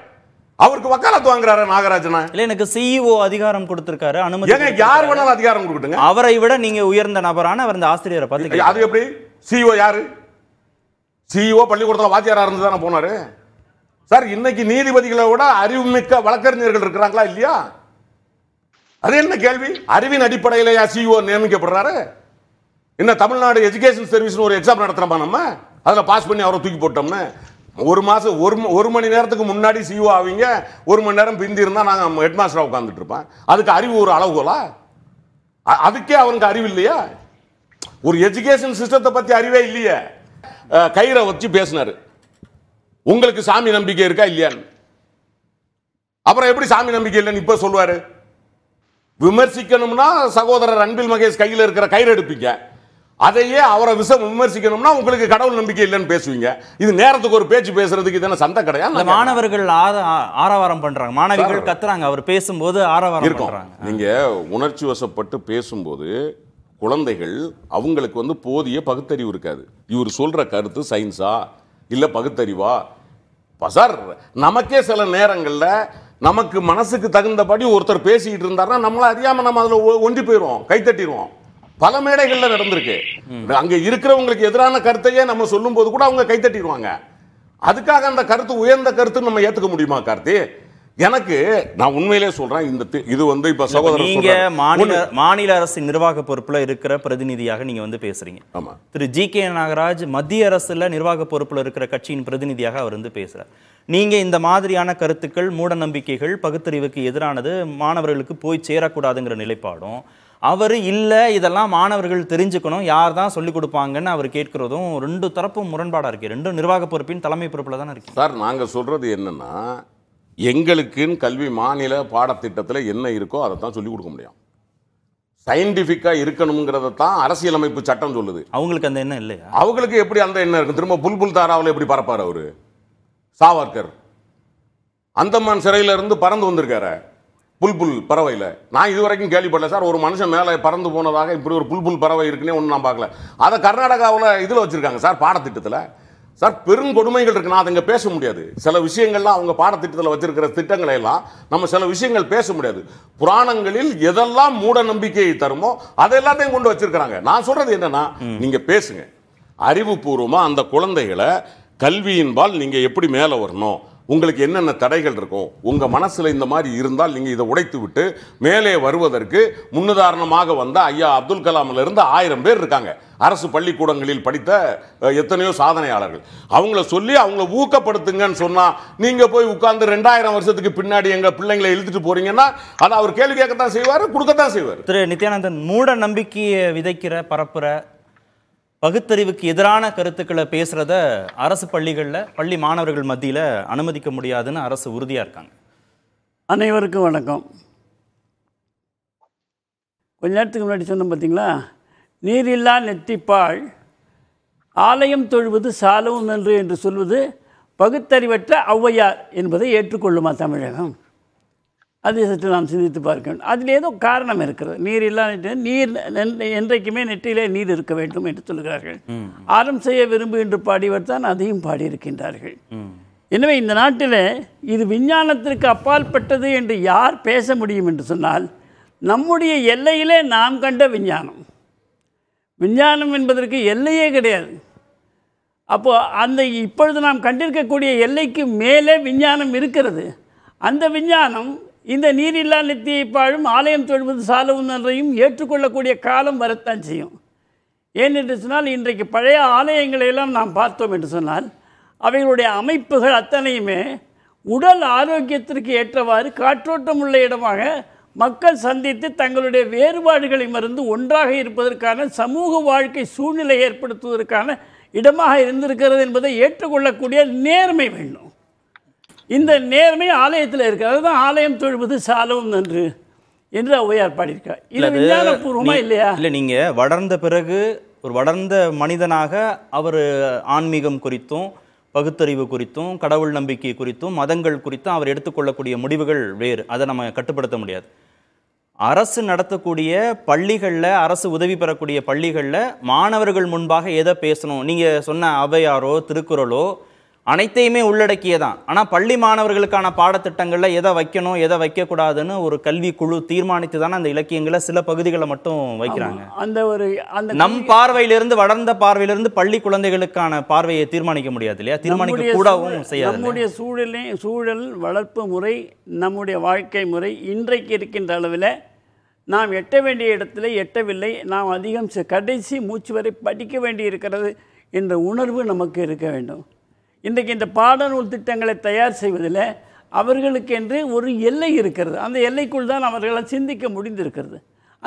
அவருக்கு வக்காலத்து வாங்குறாரு நாகராஜனா இல்ல எனக்கு சிஇஓ e அதிகாரம் கொடுத்திருக்காரு அனுமதி ஏங்க யார் வேணாலும் அதிகாரம் கொடுக்கட்டுங்க அவரை விட நீங்க உயர்ந்த நபரான அவர் இந்த ஆசிரியரை பார்த்து அது எப்படி சிஇஓ e யாரு சிஇஓ e பள்ளிக்கூடத்தில் வாத்தியாராக இருந்து தானே போனாரு சார் இன்னைக்கு நீதிபதிகளை விட அறிவுமிக்க வழக்கறிஞர்கள் இருக்கிறாங்களா இல்லையா அது என்ன கேள்வி அறிவின் அடிப்படையில் சிஇஓ e நியமிக்கப்படுறாரு என்ன தமிழ்நாடு எஜுகேஷன் சர்வீஸ்னு ஒரு எக்ஸாம் நடத்துகிறோமா நம்ம அதில் பாஸ் பண்ணி அவரை தூக்கி போட்டோம்னு ஒரு மாதம் ஒரு ஒரு மணி நேரத்துக்கு முன்னாடி சிஇஓ e ஆவீங்க ஒரு மணி நேரம் பிந்தி இருந்தால் நாங்கள் ஹெட் மாஸ்டராக உட்காந்துட்டு இருப்பேன் அதுக்கு அறிவு ஒரு அளவுகோலா அதுக்கே அவனுக்கு அறிவு இல்லையா ஒரு எஜுகேஷன் சிஸ்டத்தை பற்றி அறிவே இல்லையே கயிறை வச்சு பேசினார் உங்களுக்கு சாமி நம்பிக்கை இருக்கா இல்லையான்னு அப்புறம் எப்படி சாமி நம்பிக்கை இல்லைன்னு இப்போ சொல்லுவாரு விமர்சிக்கணும்னா சகோதரர் அன்பில் மகேஷ் கையில் இருக்கிற கயிறு எடுப்பீங்க அதையே அவரை விஷம் விமர்சிக்கணும்னா உங்களுக்கு கடவுள் நம்பிக்கை இல்லைன்னு பேசுவீங்க இது நேரத்துக்கு ஒரு பேச்சு பேசுறதுக்கு இதென்ன சந்தை கிடையாது மாணவர்கள் ஆரவாரம் பண்றாங்க மாணவிகள் கத்துறாங்க அவர் பேசும்போது ஆரவாரம் இருக்கிறாங்க நீங்க உணர்ச்சி வசப்பட்டு பேசும்போது குழந்தைகள் அவங்களுக்கு வந்து போதிய பகுத்தறிவு இருக்காது இவர் சொல்கிற கருத்து சயின்ஸா இல்லை பகுத்தறிவா பசார் நமக்கே சில நேரங்களில் நமக்கு மனசுக்கு தகுந்தபடி ஒருத்தர் பேசிக்கிட்டு இருந்தார்னா நம்மள அறியாமல் நம்ம அதில் ஒன்றி போயிடுவோம் கைத்தட்டிடுவோம் பல மேடைகளில் நடந்திருக்கு அங்கே இருக்கிறவங்களுக்கு எதிரான கருத்தையே நம்ம சொல்லும்போது கூட அவங்க கைத்தட்டிடுவாங்க அதுக்காக அந்த கருத்து உயர்ந்த கருத்து நம்ம ஏற்றுக்க முடியுமா கார்த்தி எனக்கு நான் உண்மையிலே சொல்றேன் இந்த இது வந்து இப்ப சகோதரர் நீங்க மாநில மாநில அரசின் நிர்வாக பொறுப்புல இருக்கிற பிரதிநிதியாக நீங்க வந்து பேசுறீங்க ஆமா திரு ஜி கே நாகராஜ் மத்திய அரசுல நிர்வாக பொறுப்புல இருக்கிற கட்சியின் பிரதிநிதியாக அவர் வந்து பேசுறார் நீங்க இந்த மாதிரியான கருத்துக்கள் மூட நம்பிக்கைகள் பகுத்தறிவுக்கு எதிரானது மாணவர்களுக்கு போய் சேரக்கூடாதுங்கிற நிலைப்பாடும் அவர் இல்லை இதெல்லாம் மாணவர்கள் தெரிஞ்சுக்கணும் யார் தான் சொல்லிக் கொடுப்பாங்கன்னு அவர் கேட்கிறதும் ரெண்டு தரப்பும் முரண்பாடாக இருக்குது ரெண்டும் நிர்வாக பொறுப்பின் தலைமை பொறுப்பில் தானே இருக்குது சார் நாங்கள் சொல்கிறது என்னன்னா எங்களுக்குன்னு கல்வி மாநில பாடத்திட்டத்தில் என்ன இருக்கோ அதை தான் சொல்லிக் கொடுக்க முடியும் சயின்டிஃபிக்காக இருக்கணுங்கிறத தான் அரசியலமைப்பு சட்டம் சொல்லுது அவங்களுக்கு அந்த எண்ணம் இல்லையா அவங்களுக்கு எப்படி அந்த எண்ணம் இருக்கும் திரும்ப புல்புல் தாராவில் எப்படி பரப்பார் அவர் சாவர்கர் அந்தமான் சிறையிலேருந்து பறந்து வந்திருக்காரு புல்புல் பறவையில் நான் இது வரைக்கும் கேள்விப்படல சார் ஒரு மனுஷன் மேலே பறந்து போனதாக இப்படி ஒரு புல்புல் பறவை இருக்குன்னே ஒன்று நான் பார்க்கல அதை கர்நாடகாவில் இதில் வச்சுருக்காங்க சார் பாடத்திட்டத்தில் சார் பெரும் கொடுமைகள் இருக்கு நான் அதுங்க பேச முடியாது சில விஷயங்கள்லாம் அவங்க பாடத்திட்டத்தில் வச்சிருக்கிற திட்டங்களை எல்லாம் நம்ம சில விஷயங்கள் பேச முடியாது புராணங்களில் எதெல்லாம் மூட நம்பிக்கையை தருமோ அதை எல்லாத்தையும் கொண்டு வச்சிருக்கிறாங்க நான் சொல்றது என்னன்னா நீங்க பேசுங்க அறிவுபூர்வமா அந்த குழந்தைகளை கல்வியின்பால் நீங்க எப்படி மேலே வரணும் உங்களுக்கு என்னென்ன தடைகள் இருக்கும் உங்கள் மனசில் இந்த மாதிரி இருந்தால் நீங்கள் இதை உடைத்து விட்டு மேலே வருவதற்கு முன்னுதாரணமாக வந்த ஐயா அப்துல் கலாமிலிருந்து ஆயிரம் பேர் இருக்காங்க அரசு பள்ளிக்கூடங்களில் படித்த எத்தனையோ சாதனையாளர்கள் அவங்கள சொல்லி அவங்கள ஊக்கப்படுத்துங்கன்னு சொன்னால் நீங்கள் போய் உட்காந்து ரெண்டாயிரம் வருஷத்துக்கு பின்னாடி எங்கள் பிள்ளைங்களை எழுதிட்டு போகிறீங்கன்னா அதை அவர் கேள்வி கேட்கத்தான் செய்வார் கொடுக்கத்தான் செய்வார் திரு நித்யானந்தன் மூட நம்பிக்கையை விதைக்கிற பரப்புகிற பகுத்தறிவுக்கு எதிரான கருத்துக்களை பேசுகிறத அரசு பள்ளிகளில் பள்ளி மாணவர்கள் மத்தியில் அனுமதிக்க முடியாதுன்னு அரசு உறுதியாக இருக்காங்க அனைவருக்கும் வணக்கம் கொஞ்ச நேரத்துக்கு முன்னாடி சொன்னோம் பார்த்தீங்களா நீரில்லா நெத்திப்பாள் ஆலயம் தொழுவது சாலவும் நன்று என்று சொல்வது பகுத்தறிவற்ற ஔவையார் என்பதை ஏற்றுக்கொள்ளுமா தமிழகம் அதை சற்று நாம் சிந்தித்து பார்க்க வேண்டும் அதில் ஏதோ காரணம் இருக்கிறது நீர் இல்லாத நீர் என்றைக்குமே நெற்றிலே நீர் இருக்க வேண்டும் என்று சொல்கிறார்கள் ஆரம் செய்ய விரும்புகின்ற பாடியவர் தான் அதையும் பாடியிருக்கின்றார்கள் எனவே இந்த நாட்டில் இது விஞ்ஞானத்திற்கு அப்பாற்பட்டது என்று யார் பேச முடியும் என்று சொன்னால் நம்முடைய எல்லையிலே நாம் கண்ட விஞ்ஞானம் விஞ்ஞானம் என்பதற்கு எல்லையே கிடையாது அப்போது அந்த இப்பொழுது நாம் கண்டிருக்கக்கூடிய எல்லைக்கு மேலே விஞ்ஞானம் இருக்கிறது அந்த விஞ்ஞானம் இந்த நீரில்லா நித்தியை பாழும் ஆலயம் தொழுவது சாலவும் நன்றையும் ஏற்றுக்கொள்ளக்கூடிய காலம் வரத்தான் செய்யும் ஏனென்று சொன்னால் இன்றைக்கு பழைய ஆலயங்களையெல்லாம் நாம் பார்த்தோம் என்று சொன்னால் அவைகளுடைய அமைப்புகள் அத்தனையுமே உடல் ஆரோக்கியத்திற்கு ஏற்றவாறு காற்றோட்டம் உள்ள இடமாக மக்கள் சந்தித்து தங்களுடைய வேறுபாடுகளை மருந்து ஒன்றாக இருப்பதற்கான சமூக வாழ்க்கை சூழ்நிலை ஏற்படுத்துவதற்கான இடமாக இருந்திருக்கிறது என்பதை ஏற்றுக்கொள்ளக்கூடிய நேர்மை வேண்டும் இந்த நேர்மை ஆலயத்தில் இருக்கிறது தான் ஆலயம் தொழுவது சாலவும் நன்று என்று ஔவையார் பாடியிருக்கார் இல்லை பூர்வமா இல்லையா இல்லை நீங்கள் வளர்ந்த பிறகு ஒரு வளர்ந்த மனிதனாக அவர் ஆன்மீகம் குறித்தும் பகுத்தறிவு குறித்தும் கடவுள் நம்பிக்கை குறித்தும் மதங்கள் குறித்தும் அவர் எடுத்துக்கொள்ளக்கூடிய முடிவுகள் வேறு அதை நம்ம கட்டுப்படுத்த முடியாது அரசு நடத்தக்கூடிய பள்ளிகளில் அரசு உதவி பெறக்கூடிய பள்ளிகளில் மாணவர்கள் முன்பாக எதை பேசணும் நீங்கள் சொன்ன அவையாரோ திருக்குறளோ அனைத்தையுமே உள்ளடக்கியதான் ஆனால் பள்ளி மாணவர்களுக்கான பாடத்திட்டங்களில் எதை வைக்கணும் எதை வைக்கக்கூடாதுன்னு ஒரு கல்வி குழு தீர்மானித்து தானே அந்த இலக்கியங்களை சில பகுதிகளை மட்டும் வைக்கிறாங்க அந்த ஒரு அந்த நம் பார்வையிலிருந்து வளர்ந்த பார்வையிலிருந்து பள்ளி குழந்தைகளுக்கான பார்வையை தீர்மானிக்க முடியாது இல்லையா தீர்மானிக்க கூடவும் செய்யாது நம்முடைய சூழலே சூழல் வளர்ப்பு முறை நம்முடைய வாழ்க்கை முறை இன்றைக்கு இருக்கின்ற அளவில் நாம் எட்ட வேண்டிய இடத்துல எட்டவில்லை நாம் அதிகம் கடைசி மூச்சு வரை படிக்க வேண்டி இருக்கிறது என்ற உணர்வு நமக்கு இருக்க வேண்டும் இன்றைக்கு இந்த பாடநூல் திட்டங்களை தயார் செய்வதில் அவர்களுக்கென்று ஒரு எல்லை இருக்கிறது அந்த எல்லைக்குள் தான் அவர்களால் சிந்திக்க முடிந்திருக்கிறது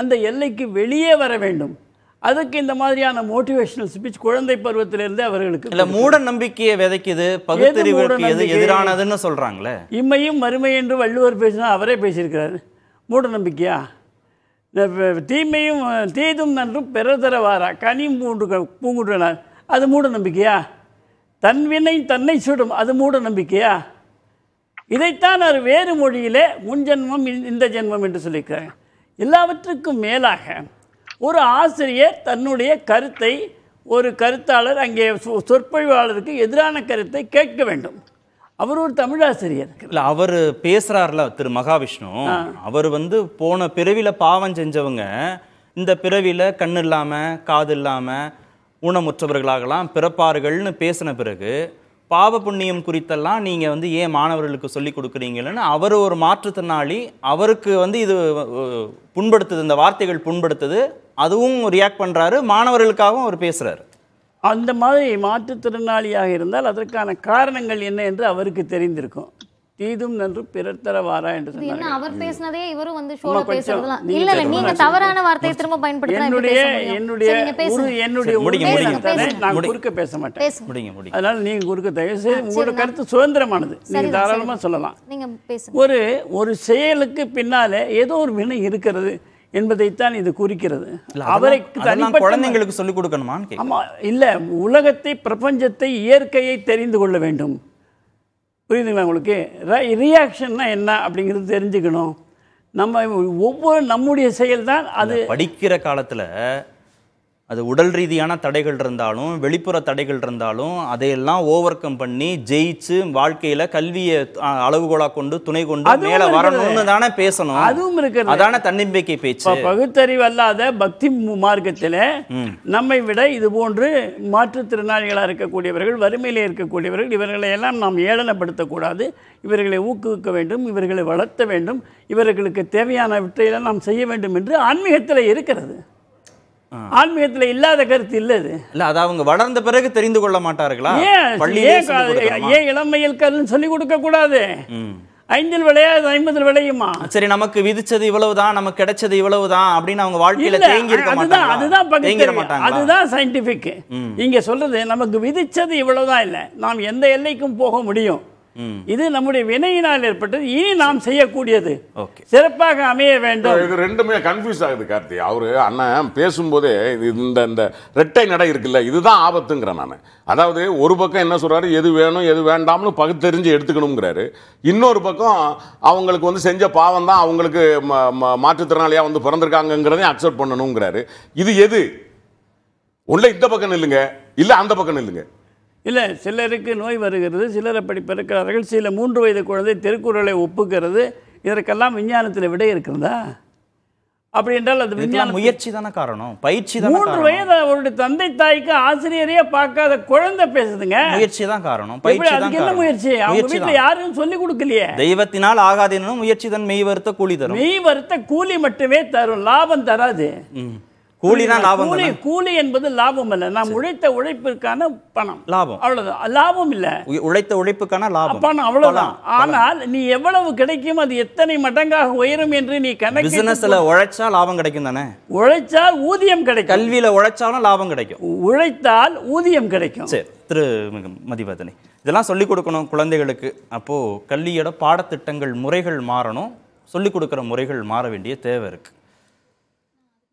அந்த எல்லைக்கு வெளியே வர வேண்டும் அதுக்கு இந்த மாதிரியான மோட்டிவேஷனல் ஸ்பீச் குழந்தை பருவத்திலிருந்து அவர்களுக்கு இல்லை மூட நம்பிக்கையை விதைக்குது பகுத்தறிவு எதிரானதுன்னு சொல்கிறாங்களே இம்மையும் மறுமை என்று வள்ளுவர் பேசினா அவரே பேசியிருக்கிறாரு மூட நம்பிக்கையா தீமையும் தீதும் நன்றும் பிறதரவாரா கனியும் பூண்டு பூங்குன்றனார் அது மூட நம்பிக்கையா தன்வினை தன்னை சுடும் அது மூட நம்பிக்கையா இதைத்தான் அவர் வேறு மொழியிலே முன் ஜென்மம் இந்த ஜென்மம் என்று சொல்லியிருக்கிறாங்க எல்லாவற்றுக்கும் மேலாக ஒரு ஆசிரியர் தன்னுடைய கருத்தை ஒரு கருத்தாளர் அங்கே சொற்பொழிவாளருக்கு எதிரான கருத்தை கேட்க வேண்டும் அவர் ஒரு தமிழாசிரியர் இல்லை அவர் பேசுகிறார்ல திரு மகாவிஷ்ணு அவர் வந்து போன பிறவியில் பாவம் செஞ்சவங்க இந்த பிறவியில் கண் இல்லாமல் காது இல்லாமல் ஊனமுற்றவர்களாகலாம் பிறப்பார்கள்னு பேசின பிறகு பாவ புண்ணியம் குறித்தெல்லாம் நீங்கள் வந்து ஏன் மாணவர்களுக்கு சொல்லி கொடுக்குறீங்கன்னு அவர் ஒரு மாற்றுத்திறனாளி அவருக்கு வந்து இது புண்படுத்துது இந்த வார்த்தைகள் புண்படுத்துது அதுவும் ரியாக்ட் பண்ணுறாரு மாணவர்களுக்காகவும் அவர் பேசுகிறார் அந்த மாதிரி மாற்றுத்திறனாளியாக இருந்தால் அதற்கான காரணங்கள் என்ன என்று அவருக்கு தெரிந்திருக்கும் தீதும் நன்று பிறர் தரவாரா என்று சொன்னார் அவர் பேசினதே இவரும் வந்து ஷோல பேசுறதுலாம் இல்ல இல்ல நீங்க தவறான வார்த்தையை திரும்ப பயன்படுத்தினா என்னுடைய என்னுடைய ஒரு என்னுடைய முடிங்க முடிங்க நான் குறுக்க பேச மாட்டேன் முடிங்க முடிங்க அதனால நீங்க குறுக்க தயவு செய்து உங்களோட கருத்து சுதந்திரமானது நீங்க தாராளமா சொல்லலாம் நீங்க பேசுங்க ஒரு ஒரு செயலுக்கு பின்னாலே ஏதோ ஒரு வினை இருக்கிறது என்பதைத்தான் இது குறிக்கிறது அவரை குழந்தைங்களுக்கு சொல்லிக் கொடுக்கணுமா ஆமா இல்ல உலகத்தை பிரபஞ்சத்தை இயற்கையை தெரிந்து கொள்ள வேண்டும் புரியுதுங்களா உங்களுக்கு ரியாக்ஷன்னா என்ன அப்படிங்கிறது தெரிஞ்சுக்கணும் நம்ம ஒவ்வொரு நம்முடைய செயல் தான் அது படிக்கிற காலத்தில் அது உடல் ரீதியான தடைகள் இருந்தாலும் வெளிப்புற தடைகள் இருந்தாலும் அதையெல்லாம் ஓவர் கம் பண்ணி ஜெயிச்சு வாழ்க்கையில கல்வியை அளவுகோலா கொண்டு துணை கொண்டு மேல வரணும்னு தானே பேசணும் அதுவும் இருக்கு அதான தன்னம்பிக்கை பேச்சு பகுத்தறிவு அல்லாத பக்தி மார்க்கத்தில் நம்மை விட இது போன்று மாற்றுத்திறனாளிகளாக இருக்கக்கூடியவர்கள் வறுமையில இருக்கக்கூடியவர்கள் இவர்களை எல்லாம் நாம் ஏளனப்படுத்தக்கூடாது இவர்களை ஊக்குவிக்க வேண்டும் இவர்களை வளர்த்த வேண்டும் இவர்களுக்கு தேவையானவற்றையெல்லாம் நாம் செய்ய வேண்டும் என்று ஆன்மீகத்தில் இருக்கிறது ஆன்மீகத்தில் இல்லாத கருத்து இல்லது அது இல்லை அவங்க வளர்ந்த பிறகு தெரிந்து கொள்ள மாட்டார்களா ஏன் இளமையில் கல்னு சொல்லி கொடுக்க கூடாது ஐந்தில் விளையாது ஐம்பதில் விளையுமா சரி நமக்கு விதிச்சது இவ்வளவுதான் நமக்கு கிடைச்சது இவ்வளவுதான் அப்படின்னு அவங்க வாழ்க்கையில தேங்கி இருக்க மாட்டாங்க அதுதான் அதுதான் சயின்டிபிக் இங்க சொல்றது நமக்கு விதிச்சது இவ்வளவுதான் இல்லை நாம் எந்த எல்லைக்கும் போக முடியும் இது நம்முடைய வினையினால் ஏற்பட்டது இனி நாம் செய்யக்கூடியது சிறப்பாக அமைய வேண்டும் இது ரெண்டுமே கன்ஃபியூஸ் ஆகுது கார்த்தி அவரு அண்ணன் பேசும்போதே இந்த இந்த ரெட்டை நடை இருக்குல்ல இதுதான் ஆபத்துங்கிறேன் நான் அதாவது ஒரு பக்கம் என்ன சொல்றாரு எது வேணும் எது வேண்டாம்னு தெரிஞ்சு எடுத்துக்கணுங்கிறாரு இன்னொரு பக்கம் அவங்களுக்கு வந்து செஞ்ச பாவம் தான் அவங்களுக்கு மாற்றுத்திறனாளியாக வந்து பிறந்திருக்காங்கிறதையும் அக்செப்ட் பண்ணணுங்கிறாரு இது எது உள்ள இந்த பக்கம் இல்லைங்க இல்லை அந்த பக்கம் இல்லைங்க இல்லை சிலருக்கு நோய் வருகிறது சிலர் அப்படி பிறக்கிறார்கள் சில மூன்று வயது குழந்தை திருக்குறளை ஒப்புக்கிறது இதற்கெல்லாம் விஞ்ஞானத்தில் விடை இருக்கிறதா அப்படி என்றால் அது விஞ்ஞான முயற்சி தானே காரணம் பயிற்சி மூன்று வயது அவருடைய தந்தை தாய்க்கு ஆசிரியரையே பார்க்காத குழந்தை பேசுதுங்க முயற்சி தான் காரணம் பயிற்சி அதுக்கு என்ன முயற்சி அவங்க வீட்டில் யாரும் சொல்லி கொடுக்கலையே தெய்வத்தினால் ஆகாதேன்னு முயற்சி தான் மெய் வருத்த கூலி தரும் மெய் வருத்த கூலி மட்டுமே தரும் லாபம் தராது கூலி தான் லாபம் கூலி கூலி என்பது லாபம் இல்லை நாம் உழைத்த உழைப்பிற்கான பணம் லாபம் அவ்வளோதான் லாபம் இல்லை உழைத்த உழைப்புக்கான லாபம் பணம் அவ்வளோதான் ஆனால் நீ எவ்வளவு கிடைக்கும் அது எத்தனை மடங்காக உயரும் என்று நீ கணக்கு பிசினஸ்ல உழைச்சா லாபம் கிடைக்கும் தானே உழைச்சால் ஊதியம் கிடைக்கும் கல்வியில உழைச்சாலும் லாபம் கிடைக்கும் உழைத்தால் ஊதியம் கிடைக்கும் சரி திரு மதிபதனை இதெல்லாம் சொல்லிக் கொடுக்கணும் குழந்தைகளுக்கு அப்போது கல்வியோட பாடத்திட்டங்கள் முறைகள் மாறணும் சொல்லிக் கொடுக்குற முறைகள் மாற வேண்டிய தேவை இருக்குது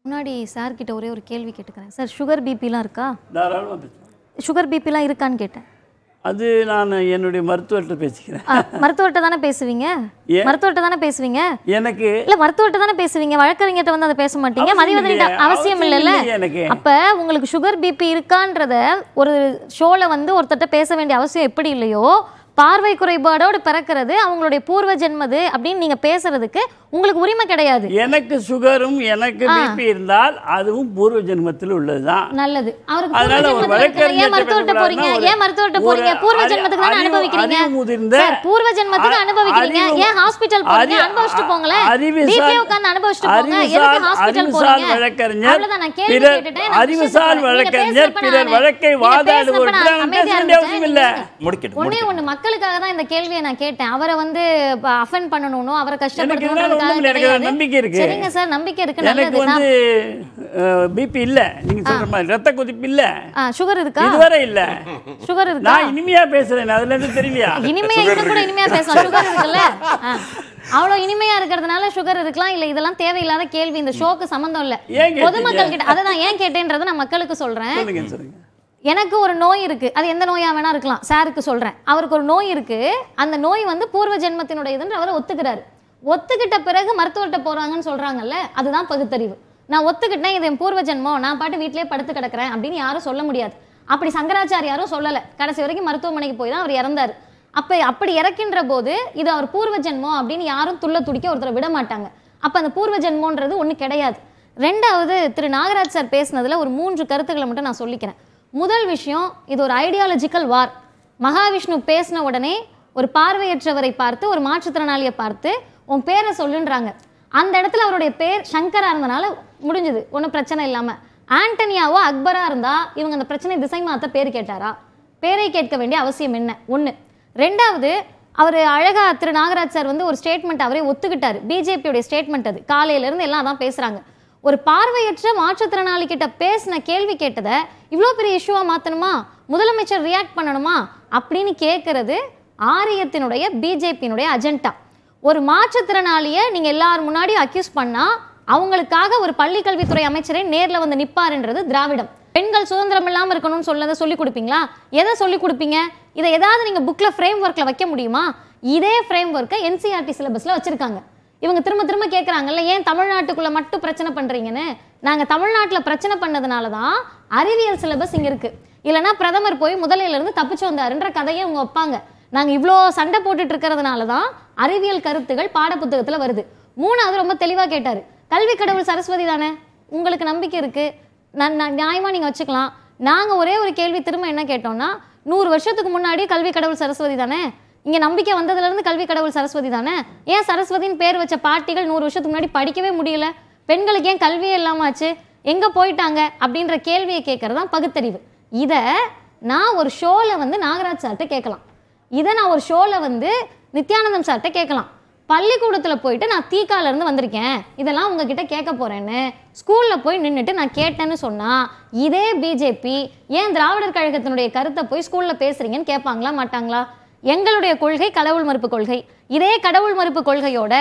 முன்னாடி சார் கிட்ட ஒரே ஒரு கேள்வி கேட்டுக்கிறேன் சார் சுகர் பிபிலாம் இருக்கா தாராளமாக சுகர் பிபிலாம் இருக்கான்னு கேட்டேன் அது நான் என்னுடைய மருத்துவர்கிட்ட பேசிக்கிறேன் மருத்துவர்கிட்ட தானே பேசுவீங்க மருத்துவர்கிட்ட தானே பேசுவீங்க எனக்கு இல்ல மருத்துவர்கிட்ட தானே பேசுவீங்க வழக்கறிஞர்கிட்ட வந்து அதை பேச மாட்டீங்க மதிவதனிட்ட அவசியம் இல்லைல்ல எனக்கு அப்ப உங்களுக்கு சுகர் பிபி இருக்கான்றத ஒரு ஷோல வந்து ஒருத்தட்ட பேச வேண்டிய அவசியம் எப்படி இல்லையோ பார்வை குறைபாடோடு பிறக்கிறது அவங்களுடைய பூர்வ ஜென்மது அப்படின்னு நீங்க பேசுறதுக்கு உங்களுக்கு உரிமை கிடையாது எனக்கு சுகரும் எனக்கு பிபி இருந்தால் அதுவும் பூர்வ ஜென்மத்தில் உள்ளதுதான் நல்லது அவருக்கு ஒரு வழக்கறிஞர் ஏன் மருத்துவர்கிட்ட போறீங்க ஏன் மருத்துவர்கிட்ட போறீங்க பூர்வ ஜென்மத்துக்கு தானே அனுபவிக்கிறீங்க முதிர்ந்த பூர்வ ஜென்மத்துக்கு அனுபவிக்கிறீங்க ஏன் ஹாஸ்பிடல் போறீங்க அனுபவிச்சுட்டு போங்களேன் டிபி உட்கார்ந்து அனுபவிச்சுட்டு போங்க எதுக்கு ஹாஸ்பிடல் போறீங்க வழக்கறிஞர் அவ்வளவுதான் நான் கேள்வி கேட்டுட்டேன் அறிவுசார் வழக்கறிஞர் பிறர் வழக்கை வாதாடுவோர் அவசியம் இல்ல முடிக்கட்டும் ஒண்ணே ஒண்ணு மக்களுக்காக தான் இந்த கேள்வியை நான் கேட்டேன் அவரை வந்து அஃபெண்ட் பண்ணணும்னோ அவரை கஷ்டப்படுத்தணும் நம்பிக்கை இருக்கு சரிங்க சார் நம்பிக்கை இருக்கு எனக்கு வந்து பிபி இல்ல நீங்க சொல்ற மாதிரி ரத்த கொதிப்பு இல்ல சுகர் இருக்கா இதுவரை இல்ல சுகர் இருக்கா நான் இனிமையா பேசுறேன் அதுல இருந்து தெரியலையா இனிமையா இன்னும் கூட இனிமையா பேசலாம் சுகர் இருக்குல்ல அவ்வளவு இனிமையா இருக்கிறதுனால சுகர் இருக்கலாம் இல்ல இதெல்லாம் தேவையில்லாத கேள்வி இந்த ஷோக்கு சம்பந்தம் இல்ல பொதுமக்கள் கிட்ட அதை நான் ஏன் கேட்டேன்றதை நான் மக்களுக்கு சொல்றேன் எனக்கு ஒரு நோய் இருக்குது அது எந்த நோயாக வேணால் இருக்கலாம் சாருக்கு சொல்கிறேன் அவருக்கு ஒரு நோய் இருக்குது அந்த நோய் வந்து பூர்வ ஜென்மத்தினுடைய இதுன்னு அவரை ஒத்துக்கிறாரு ஒத்துக்கிட்ட பிறகு மருத்துவர்கிட்ட போகிறாங்கன்னு சொல்கிறாங்கல்ல அதுதான் பகுத்தறிவு நான் ஒத்துக்கிட்டேன் இது என் பூர்வ ஜென்மம் நான் பாட்டு வீட்டிலே படுத்து கிடக்கிறேன் அப்படின்னு யாரும் சொல்ல முடியாது அப்படி சங்கராச்சாரியாரும் சொல்லலை கடைசி வரைக்கும் மருத்துவமனைக்கு போய் தான் அவர் இறந்தார் அப்போ அப்படி இறக்கின்ற போது இது அவர் பூர்வ ஜென்மம் அப்படின்னு யாரும் துள்ள துடிக்க ஒருத்தரை விட மாட்டாங்க அப்போ அந்த பூர்வ ஜென்மன்றது ஒன்றும் கிடையாது ரெண்டாவது திரு நாகராஜ் சார் பேசுனதில் ஒரு மூன்று கருத்துக்களை மட்டும் நான் சொல்லிக்கிறேன் முதல் விஷயம் இது ஒரு ஐடியாலஜிக்கல் வார் மகாவிஷ்ணு பேசின உடனே ஒரு பார்வையற்றவரை பார்த்து ஒரு மாற்றுத்திறனாளியை பார்த்து உன் பேரை சொல்லுன்றாங்க அந்த இடத்துல அவருடைய பேர் சங்கராக இருந்தனால முடிஞ்சது ஒன்றும் பிரச்சனை இல்லாமல் ஆண்டனியாவோ அக்பராக இருந்தால் இவங்க அந்த பிரச்சனை திசை மாற்ற பேர் கேட்டாரா பேரை கேட்க வேண்டிய அவசியம் என்ன ஒன்று ரெண்டாவது அவர் அழகா திரு நாகராஜ் சார் வந்து ஒரு ஸ்டேட்மெண்ட் அவரே ஒத்துக்கிட்டார் பிஜேபியோடைய ஸ்டேட்மெண்ட் அது காலையிலேருந்து எல்லாம் அதான் பேசுகிறாங்க ஒரு பார்வையற்ற மாற்றுத்திறனாளி கிட்ட பேசின கேள்வி கேட்டதை இவ்வளோ பெரிய இஷ்யூவாக மாற்றணுமா முதலமைச்சர் ரியாக்ட் பண்ணணுமா அப்படின்னு கேட்கறது ஆரியத்தினுடைய பிஜேபியினுடைய அஜெண்டா ஒரு மாற்றுத்திறனாளியை நீங்கள் எல்லார் முன்னாடியும் அக்யூஸ் பண்ணால் அவங்களுக்காக ஒரு பள்ளிக்கல்வித்துறை அமைச்சரை நேரில் வந்து நிற்பாருன்றது திராவிடம் பெண்கள் சுதந்திரம் இல்லாமல் இருக்கணும்னு சொல்லதை சொல்லிக் கொடுப்பீங்களா எதை சொல்லிக் கொடுப்பீங்க இதை ஏதாவது நீங்கள் புக்கில் ஃப்ரேம் ஒர்க்கில் வைக்க முடியுமா இதே ஃப்ரேம் ஒர்க்கை என்சிஆர்டி சிலபஸில் வச்சுருக்காங்க இவங்க திரும்ப திரும்ப கேட்குறாங்கல்ல ஏன் தமிழ்நாட்டுக்குள்ளே மட்டும் பிரச்சனை பண்ணுறீங்கன்னு நாங்கள் தமிழ்நாட்டில் பிரச்சனை பண்ணதுனால தான் அறிவியல் சிலபஸ் இங்கே இருக்குது இல்லைனா பிரதமர் போய் முதலையிலேருந்து தப்பிச்சு வந்தாருன்ற கதையை அவங்க வைப்பாங்க நாங்கள் இவ்வளோ சண்டை போட்டுட்டு இருக்கிறதுனால தான் அறிவியல் கருத்துகள் பாடப்புத்தகத்தில் வருது மூணாவது ரொம்ப தெளிவாக கேட்டார் கல்வி கடவுள் சரஸ்வதி தானே உங்களுக்கு நம்பிக்கை இருக்குது நான் நியாயமாக நீங்கள் வச்சுக்கலாம் நாங்கள் ஒரே ஒரு கேள்வி திரும்ப என்ன கேட்டோம்னா நூறு வருஷத்துக்கு முன்னாடி கல்வி கடவுள் சரஸ்வதி தானே இங்கே நம்பிக்கை வந்ததுலேருந்து கல்வி கடவுள் சரஸ்வதி தானே ஏன் சரஸ்வதின்னு பேர் வச்ச பாட்டிகள் நூறு வருஷத்துக்கு முன்னாடி படிக்கவே முடியல பெண்களுக்கு ஏன் கல்வியே இல்லாமல் ஆச்சு எங்கே போயிட்டாங்க அப்படின்ற கேள்வியை கேட்குறது தான் பகுத்தறிவு இதை நான் ஒரு ஷோவில் வந்து நாகராஜ் சார்கிட்ட கேட்கலாம் இதை நான் ஒரு ஷோவில் வந்து நித்யானந்தம் சார்கிட்ட கேட்கலாம் பள்ளிக்கூடத்தில் போயிட்டு நான் தீக்காலேருந்து வந்திருக்கேன் இதெல்லாம் உங்ககிட்ட கேட்க போகிறேன்னு ஸ்கூலில் போய் நின்றுட்டு நான் கேட்டேன்னு சொன்னால் இதே பிஜேபி ஏன் திராவிடர் கழகத்தினுடைய கருத்தை போய் ஸ்கூலில் பேசுகிறீங்கன்னு கேட்பாங்களா மாட்டாங்களா எங்களுடைய கொள்கை கடவுள் மறுப்பு கொள்கை இதே கடவுள் மறுப்பு கொள்கையோட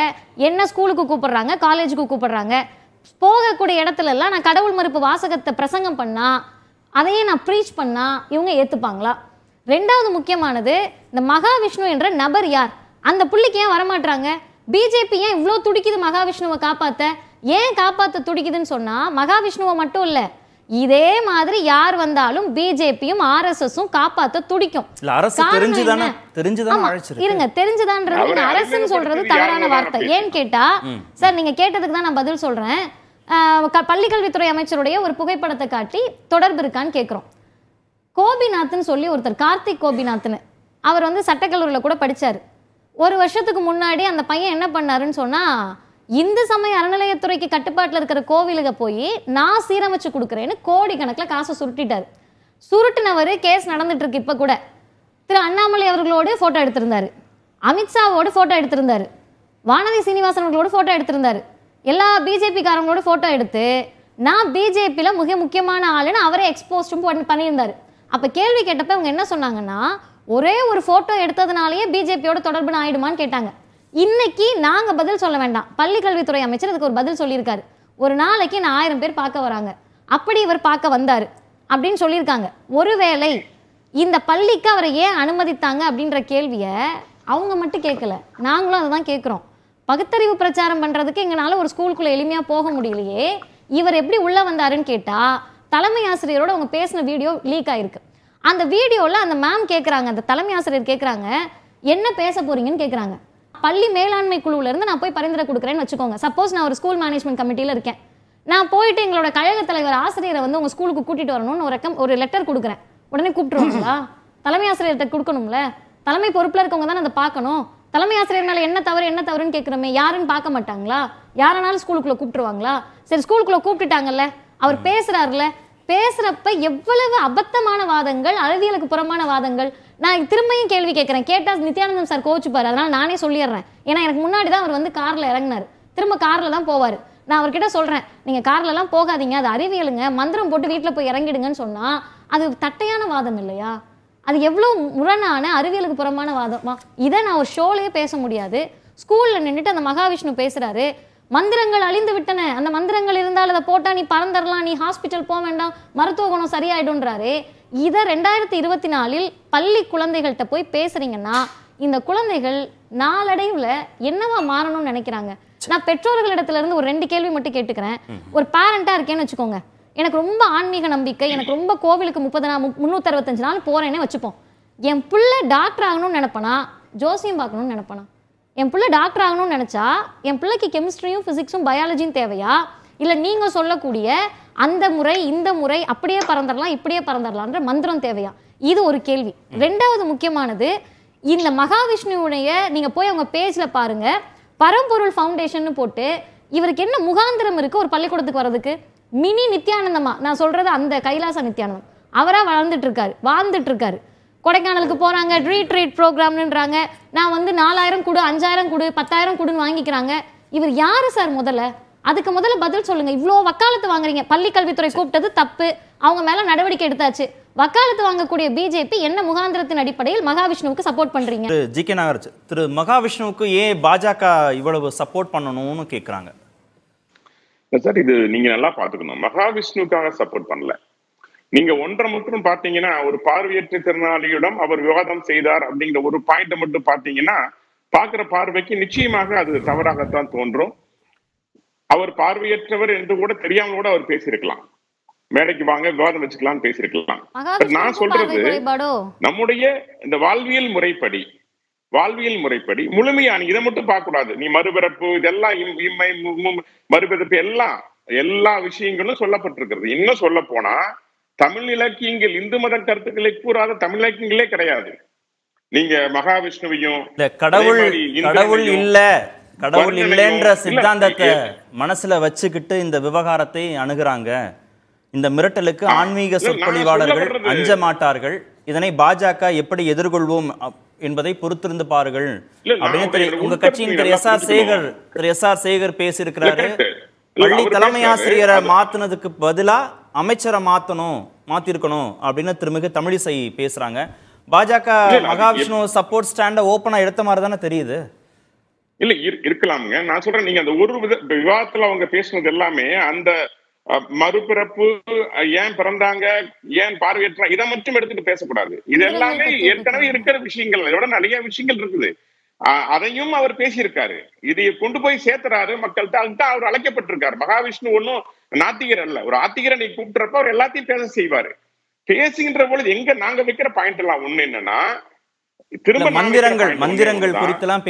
என்ன ஸ்கூலுக்கு கூப்பிடுறாங்க காலேஜுக்கு கூப்பிடுறாங்க போகக்கூடிய எல்லாம் நான் கடவுள் மறுப்பு வாசகத்தை பிரசங்கம் பண்ணால் அதையே நான் ப்ரீச் பண்ணால் இவங்க ஏற்றுப்பாங்களா ரெண்டாவது முக்கியமானது இந்த மகாவிஷ்ணு என்ற நபர் யார் அந்த புள்ளிக்கு ஏன் வரமாட்டாங்க பிஜேபி ஏன் இவ்வளோ துடிக்குது மகாவிஷ்ணுவை காப்பாற்ற ஏன் காப்பாற்ற துடிக்குதுன்னு சொன்னால் மகாவிஷ்ணுவை மட்டும் இல்லை இதே மாதிரி யார் வந்தாலும் பிஜேபியும் ஆர்எஸ்எஸ்ஸும் காப்பாத்த துடிக்கும் இருங்க தெரிஞ்சுதான்றது அரசுன்னு சொல்றது தவறான வார்த்தை ஏன்னு கேட்டா சார் நீங்க கேட்டதுக்கு தான் நான் பதில் சொல்றேன் பள்ளிக்கல்வித்துறை அமைச்சருடைய ஒரு புகைப்படத்தை காட்டி தொடர்பு இருக்கான்னு கேட்குறோம் கோபிநாத்னு சொல்லி ஒருத்தர் கார்த்திக் கோபிநாத்னு அவர் வந்து சட்டக்கல்லூரியில் கூட படித்தார் ஒரு வருஷத்துக்கு முன்னாடி அந்த பையன் என்ன பண்ணாருன்னு சொன்னால் இந்த சமய அறநிலையத்துறைக்கு கட்டுப்பாட்டில் இருக்கிற கோவிலுக்கு போய் நான் சீரமைச்சு கொடுக்குறேன்னு கோடி கணக்கில் காசை சுருட்டிட்டார் சுருட்டினவர் கேஸ் நடந்துட்டு இருக்கு இப்போ கூட திரு அண்ணாமலை அவர்களோடு ஃபோட்டோ எடுத்திருந்தார் அமித்ஷாவோடு ஃபோட்டோ எடுத்திருந்தார் வானதி சீனிவாசன் அவர்களோடு ஃபோட்டோ எடுத்திருந்தார் எல்லா பிஜேபிக்காரங்களோட ஃபோட்டோ எடுத்து நான் பிஜேபியில் மிக முக்கியமான ஆளுன்னு அவரே எக்ஸ்போஸ்டும் பண்ணியிருந்தார் அப்போ கேள்வி கேட்டப்ப இவங்க என்ன சொன்னாங்கன்னா ஒரே ஒரு ஃபோட்டோ எடுத்ததுனாலேயே பிஜேபியோட தொடர்பு ஆயிடுமான்னு கேட்டாங்க இன்னைக்கு நாங்கள் பதில் சொல்ல வேண்டாம் பள்ளிக்கல்வித்துறை அமைச்சர் அதுக்கு ஒரு பதில் சொல்லியிருக்காரு ஒரு நாளைக்கு நான் ஆயிரம் பேர் பார்க்க வராங்க அப்படி இவர் பார்க்க வந்தார் அப்படின்னு சொல்லியிருக்காங்க ஒருவேளை இந்த பள்ளிக்கு அவரை ஏன் அனுமதித்தாங்க அப்படின்ற கேள்வியை அவங்க மட்டும் கேட்கல நாங்களும் அதை தான் கேட்குறோம் பகுத்தறிவு பிரச்சாரம் பண்ணுறதுக்கு எங்களால் ஒரு ஸ்கூலுக்குள்ளே எளிமையாக போக முடியலையே இவர் எப்படி உள்ளே வந்தாருன்னு கேட்டால் தலைமை ஆசிரியரோடு அவங்க பேசின வீடியோ லீக் ஆகிருக்கு அந்த வீடியோவில் அந்த மேம் கேட்குறாங்க அந்த தலைமை ஆசிரியர் கேட்குறாங்க என்ன பேச போகிறீங்கன்னு கேட்குறாங்க பள்ளி மேலாண்மை குழுவிலேருந்து நான் போய் பரிந்துரை கொடுக்குறேன்னு வச்சுக்கோங்க சப்போஸ் நான் ஒரு ஸ்கூல் மேனேஜ்மெண்ட் கமிட்டியில் இருக்கேன் நான் போயிட்டு எங்களோட கழக தலைவர் ஆசிரியரை வந்து உங்கள் ஸ்கூலுக்கு கூட்டிகிட்டு வரணும்னு ஒரு ரெக்கம் ஒரு லெட்டர் கொடுக்குறேன் உடனே கூப்பிட்டுருவாங்களா தலைமை ஆசிரியர்கிட்ட கொடுக்கணும்ல தலைமை பொறுப்பில் இருக்கவங்க தானே அதை பார்க்கணும் தலைமை ஆசிரியர்னால என்ன தவறு என்ன தவறுன்னு கேட்குறோமே யாருன்னு பார்க்க மாட்டாங்களா யாரானாலும் ஸ்கூலுக்குள்ளே கூப்பிட்டுருவாங்களா சரி ஸ்கூலுக்குள்ளே கூப்பிட்டுட்டாங்கல்ல அவர் பேசுகிறாருல பேசுகிறப்ப எவ்வளவு அபத்தமான வாதங்கள் அறிவியலுக்கு புறமான வாதங்கள் நான் திரும்பியும் கேள்வி கேட்குறேன் கேட்டால் நித்யானந்தம் சார் கோச்சுப்பார் அதனால் நானே சொல்லிடுறேன் ஏன்னா எனக்கு முன்னாடி தான் அவர் வந்து காரில் இறங்கினார் திரும்ப காரில் தான் போவார் நான் அவர்கிட்ட சொல்கிறேன் நீங்கள் கார்லலாம் போகாதீங்க அது அறிவியலுங்க மந்திரம் போட்டு வீட்டில் போய் இறங்கிடுங்கன்னு சொன்னால் அது தட்டையான வாதம் இல்லையா அது எவ்வளோ முரணான அறிவியலுக்கு புறமான வாதமா இதை நான் ஒரு ஷோலேயே பேச முடியாது ஸ்கூலில் நின்றுட்டு அந்த மகாவிஷ்ணு பேசுகிறாரு மந்திரங்கள் அழிந்து விட்டன அந்த மந்திரங்கள் இருந்தால் அதை போட்டால் நீ பறந்துடலாம் நீ ஹாஸ்பிட்டல் போக வேண்டாம் மருத்துவ குணம் சரியாயிடும்ன்றாரு இதை ரெண்டாயிரத்தி இருபத்தி நாலில் பள்ளி குழந்தைகள்கிட்ட போய் பேசுறீங்கன்னா இந்த குழந்தைகள் நாளடைவில் என்னவா மாறணும்னு நினைக்கிறாங்க நான் பெற்றோர்களிடத்துல இருந்து ஒரு ரெண்டு கேள்வி மட்டும் கேட்டுக்கிறேன் ஒரு பேரண்டா இருக்கேன்னு வச்சுக்கோங்க எனக்கு ரொம்ப ஆன்மீக நம்பிக்கை எனக்கு ரொம்ப கோவிலுக்கு முப்பது நாள் முன்னூத்தி அறுபத்தஞ்சு நாள் போறேன்னு வச்சுப்போம் என் புள்ள டாக்டர் ஆகணும்னு நினைப்பனா ஜோசியம் பார்க்கணும்னு நினைப்பனா என் பிள்ளை டாக்டர் ஆகணும்னு நினைச்சா என் பிள்ளைக்கு கெமிஸ்ட்ரியும் ஃபிசிக்ஸும் பயாலஜியும் தேவையா இல்லை நீங்கள் சொல்லக்கூடிய அந்த முறை இந்த முறை அப்படியே பறந்துடலாம் இப்படியே பறந்துடலான்ற மந்திரம் தேவையா இது ஒரு கேள்வி ரெண்டாவது முக்கியமானது இந்த மகாவிஷ்ணுவுடைய நீங்கள் போய் அவங்க பேஜில் பாருங்கள் பரம்பொருள் ஃபவுண்டேஷன் போட்டு இவருக்கு என்ன முகாந்திரம் இருக்குது ஒரு பள்ளிக்கூடத்துக்கு வர்றதுக்கு மினி நித்யானந்தமா நான் சொல்கிறது அந்த கைலாச நித்யானந்தம் அவராக வளர்ந்துட்டு இருக்காரு வாழ்ந்துட்டு இருக்காரு கொடைக்கானலுக்கு போகிறாங்க ரீட்ரீட் ப்ரோக்ராம்ன்றாங்க நான் வந்து நாலாயிரம் கொடு அஞ்சாயிரம் கொடு பத்தாயிரம் கொடுன்னு வாங்கிக்கிறாங்க இவர் யார் சார் முதல்ல அதுக்கு முதல்ல பதில் சொல்லுங்க இவ்வளோ வக்காலத்து வாங்குறீங்க பள்ளி கல்வித்துறை கூப்பிட்டது தப்பு அவங்க மேல நடவடிக்கை எடுத்தாச்சு வக்காலத்து வாங்கக்கூடிய பிஜேபி என்ன முகாந்திரத்தின் அடிப்படையில் மகாவிஷ்ணுவுக்கு சப்போர்ட் பண்றீங்க ஜி கே நாகராஜ் திரு மகாவிஷ்ணுவுக்கு ஏன் பாஜக இவ்வளவு சப்போர்ட் பண்ணணும்னு கேக்குறாங்க சார் இது நீங்க நல்லா பாத்துக்கணும் மகாவிஷ்ணுக்காக சப்போர்ட் பண்ணல நீங்க ஒன்றை மட்டும் பாத்தீங்கன்னா ஒரு பார்வையற்ற திறனாளியிடம் அவர் விவாதம் செய்தார் அப்படிங்கிற ஒரு பாயிண்ட் மட்டும் பாத்தீங்கன்னா பாக்குற பார்வைக்கு நிச்சயமாக அது தவறாகத்தான் தோன்றும் அவர் பார்வையற்றவர் என்று கூட தெரியாமல் கூட அவர் பேசியிருக்கலாம் மேடைக்கு வாங்க விவாதம் வச்சுக்கலாம்னு பேசியிருக்கலாம் நான் சொல்றது நம்முடைய இந்த வாழ்வியல் முறைப்படி வாழ்வியல் முறைப்படி முழுமையான இதை மட்டும் பார்க்க கூடாது நீ மறுபிறப்பு இதெல்லாம் இம்மை மறுபிறப்பு எல்லாம் எல்லா விஷயங்களும் சொல்லப்பட்டிருக்கிறது இன்னும் சொல்ல போனா தமிழ் இலக்கியங்கள் இந்து மத கருத்துக்களை கூறாத தமிழ் இலக்கியங்களே கிடையாது நீங்க மகாவிஷ்ணுவையும் கடவுள் கடவுள் இல்ல கடவுள் இல்லைன்ற சித்தாந்தத்தை மனசுல வச்சுக்கிட்டு இந்த விவகாரத்தை அணுகிறாங்க இந்த மிரட்டலுக்கு ஆன்மீக சொற்பொழிவாளர்கள் அஞ்ச மாட்டார்கள் இதனை பாஜக எப்படி எதிர்கொள்வோம் என்பதை பொறுத்திருந்து பாருங்கள் உங்க கட்சியின் Thiru S R Sekar Thiru S R Sekar பேசியிருக்கிறாரு பள்ளி தலைமை ஆசிரியரை மாத்தினதுக்கு பதிலா அமைச்சரை மாத்தணும் மாத்திருக்கணும் அப்படின்னு திருமிகு தமிழிசை பேசுறாங்க பாஜக மகாவிஷ்ணு சப்போர்ட் ஸ்டாண்ட ஓபனா எடுத்த மாதிரி தானே தெரியுது இல்ல இருக்கலாமுங்க நான் சொல்றேன் நீங்க அந்த ஒரு வித விவாதத்துல அவங்க பேசுனது எல்லாமே அந்த மறுபிறப்பு ஏன் பிறந்தாங்க ஏன் பார்வையற்ற இதை மட்டும் எடுத்துட்டு பேசக்கூடாது இது எல்லாமே ஏற்கனவே இருக்கிற விஷயங்கள் இதோட நிறைய விஷயங்கள் இருக்குது அதையும் அவர் பேசியிருக்காரு இது கொண்டு போய் சேர்த்துறாரு மக்கள்கிட்ட அதுக்கு அவர் அழைக்கப்பட்டிருக்காரு மகாவிஷ்ணு ஒன்றும் நாத்திகர் அல்ல ஒரு ஆத்திகரை நீ கூப்பிட்டுறப்ப அவர் எல்லாத்தையும் பேச செய்வாரு பேசுகின்ற பொழுது எங்க நாங்க வைக்கிற பாயிண்ட் எல்லாம் ஒண்ணு என்னன்னா திரும்ப மந்திரங்கள் மந்திரங்கள்